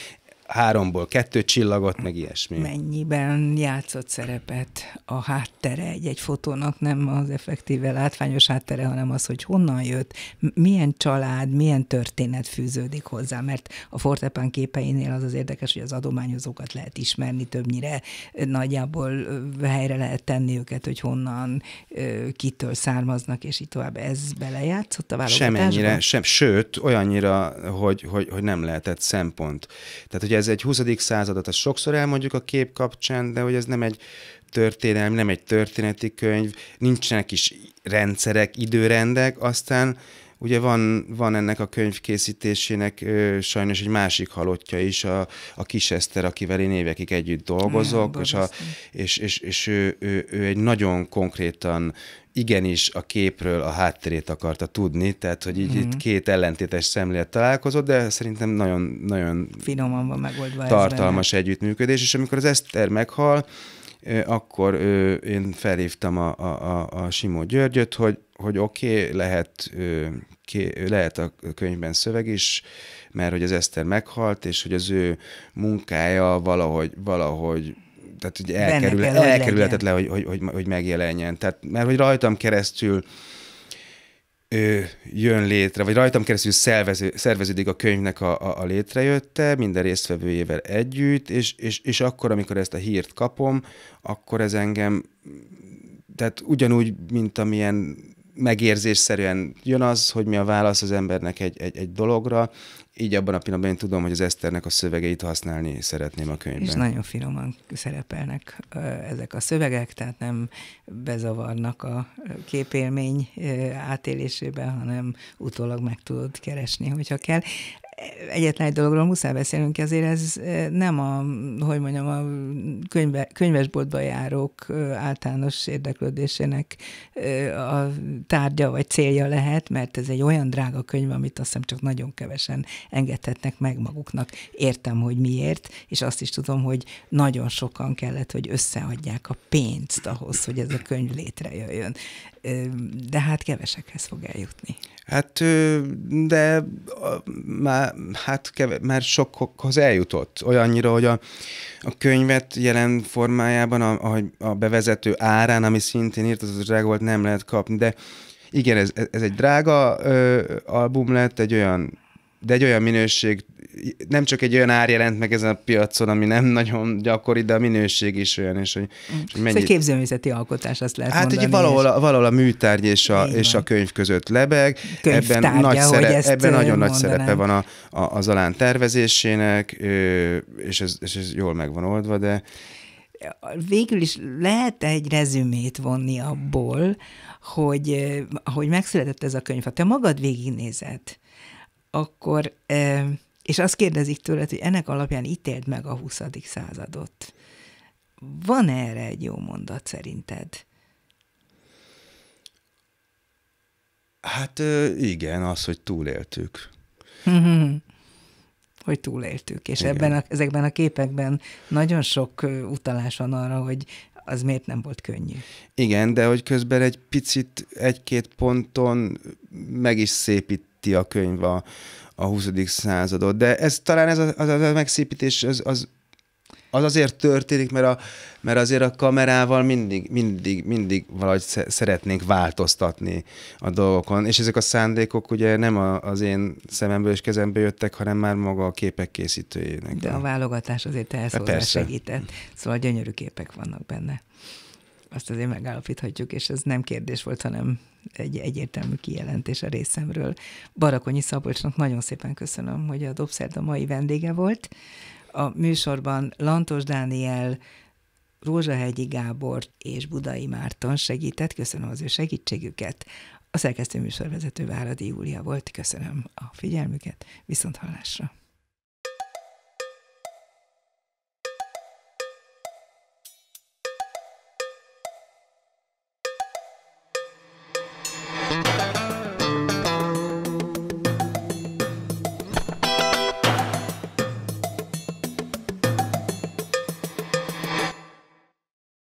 háromból kettő csillagot, meg ilyesmi. Mennyiben játszott szerepet a háttere egy-egy fotónak, nem az effektíve látványos háttere, hanem az, hogy honnan jött, milyen család, milyen történet fűződik hozzá, mert a Fortepán képeinél az az érdekes, hogy az adományozókat lehet ismerni többnyire, nagyjából helyre lehet tenni őket, hogy honnan, kitől származnak, és így tovább. Ez belejátszott a válogatásban? Semennyire, sem, sőt, olyannyira, hogy, hogy, hogy nem lehetett szempont. Tehát ugye ez egy 20. századat, hát azt sokszor elmondjuk a kép kapcsán, de hogy ez nem egy történelmi, nem egy történeti könyv, nincsenek is rendszerek, időrendek, aztán ugye van, van ennek a könyvkészítésének ö, sajnos egy másik halottja is, a, a kis Eszter, akivel én évekig együtt dolgozok, Igen, és, a, és, és, és ő, ő, ő egy nagyon konkrétan igenis a képről a hátterét akarta tudni, tehát hogy így mm-hmm. itt mhm. két ellentétes szemlélet találkozott, de szerintem nagyon, nagyon finoman van megoldva tartalmas ez együttműködés, és amikor az Eszter meghal, akkor én felhívtam a, a, a, a Simó Györgyöt, hogy, hogy oké, okay, lehet, lehet a könyvben szöveg is, mert hogy az Eszter meghalt, és hogy az ő munkája valahogy, valahogy tehát ugye elkerül, kell, elkerülhetetlen, hogy, hogy, hogy, hogy megjelenjen. Tehát, mert hogy rajtam keresztül ő jön létre, vagy rajtam keresztül szervező, szerveződik a könyvnek a, a, a létrejötte, minden résztvevőjével együtt, és, és, és akkor, amikor ezt a hírt kapom, akkor ez engem, tehát ugyanúgy, mint amilyen megérzésszerűen jön az, hogy mi a válasz az embernek egy, egy, egy dologra, így abban a pillanatban én tudom, hogy az Eszternek a szövegeit használni szeretném a könyvben. És nagyon finoman szerepelnek ezek a szövegek, tehát nem bezavarnak a képélmény átélésében, hanem utólag meg tudod keresni, hogyha kell egyetlen egy dologról muszáj beszélnünk, ezért ez eh, nem a, hogy mondjam, a könyve, könyvesboltba járók eh, általános érdeklődésének eh, a tárgya vagy célja lehet, mert ez egy olyan drága könyv, amit azt hiszem csak nagyon kevesen engedhetnek meg maguknak. Értem, hogy miért, és azt is tudom, hogy nagyon sokan kellett, hogy összeadják a pénzt ahhoz, hogy ez a könyv létrejöjjön. De hát kevesekhez fog eljutni. Hát, de már, hát keve, már sokhoz eljutott. Olyannyira, hogy a, a könyvet jelen formájában a, a, a bevezető árán, ami szintén az drága volt, nem lehet kapni, de igen, ez, ez egy drága ö, album lett, egy olyan de egy olyan minőség, nem csak egy olyan ár jelent meg ezen a piacon, ami nem nagyon gyakori, de a minőség is olyan, és hogy, mm. és hogy mennyi... Ez egy képzőművészeti alkotás, azt lehet hát, mondani. valahol, és... valahol a műtárgy és a, és a könyv között lebeg, ebben, nagy szerep, ebben nagyon mondanám. nagy szerepe van a, a, az Zalán tervezésének, és ez, és ez jól meg van oldva, de végül is lehet egy rezümét vonni abból, hogy, hogy megszületett ez a könyv. Ha te magad végignézed, akkor, és azt kérdezik tőled, hogy ennek alapján ítéld meg a 20. századot. Van erre egy jó mondat szerinted? Hát igen, az, hogy túléltük. hogy túléltük, és Igen. ebben a, ezekben a képekben nagyon sok utalás van arra, hogy az miért nem volt könnyű. Igen, de hogy közben egy picit, egy-két ponton meg is szépít megszépíti a könyv a, a 20. századot. De ez talán ez a, az, az a megszépítés, az, az, az azért történik, mert, a, mert azért a kamerával mindig, mindig, mindig valahogy szeretnénk változtatni a dolgokon, és ezek a szándékok ugye nem a, az én szememből és kezemből jöttek, hanem már maga a képek készítőjének. De a válogatás azért ehhez hát segített, szóval gyönyörű képek vannak benne azt azért megállapíthatjuk, és ez nem kérdés volt, hanem egy egyértelmű kijelentés a részemről. Barakonyi Szabolcsnak nagyon szépen köszönöm, hogy a Dobszerd a mai vendége volt. A műsorban Lantos Dániel, Rózsahegyi Gábor és Budai Márton segített. Köszönöm az ő segítségüket. A szerkesztő műsorvezető Váradi Júlia volt. Köszönöm a figyelmüket. Viszont hallásra.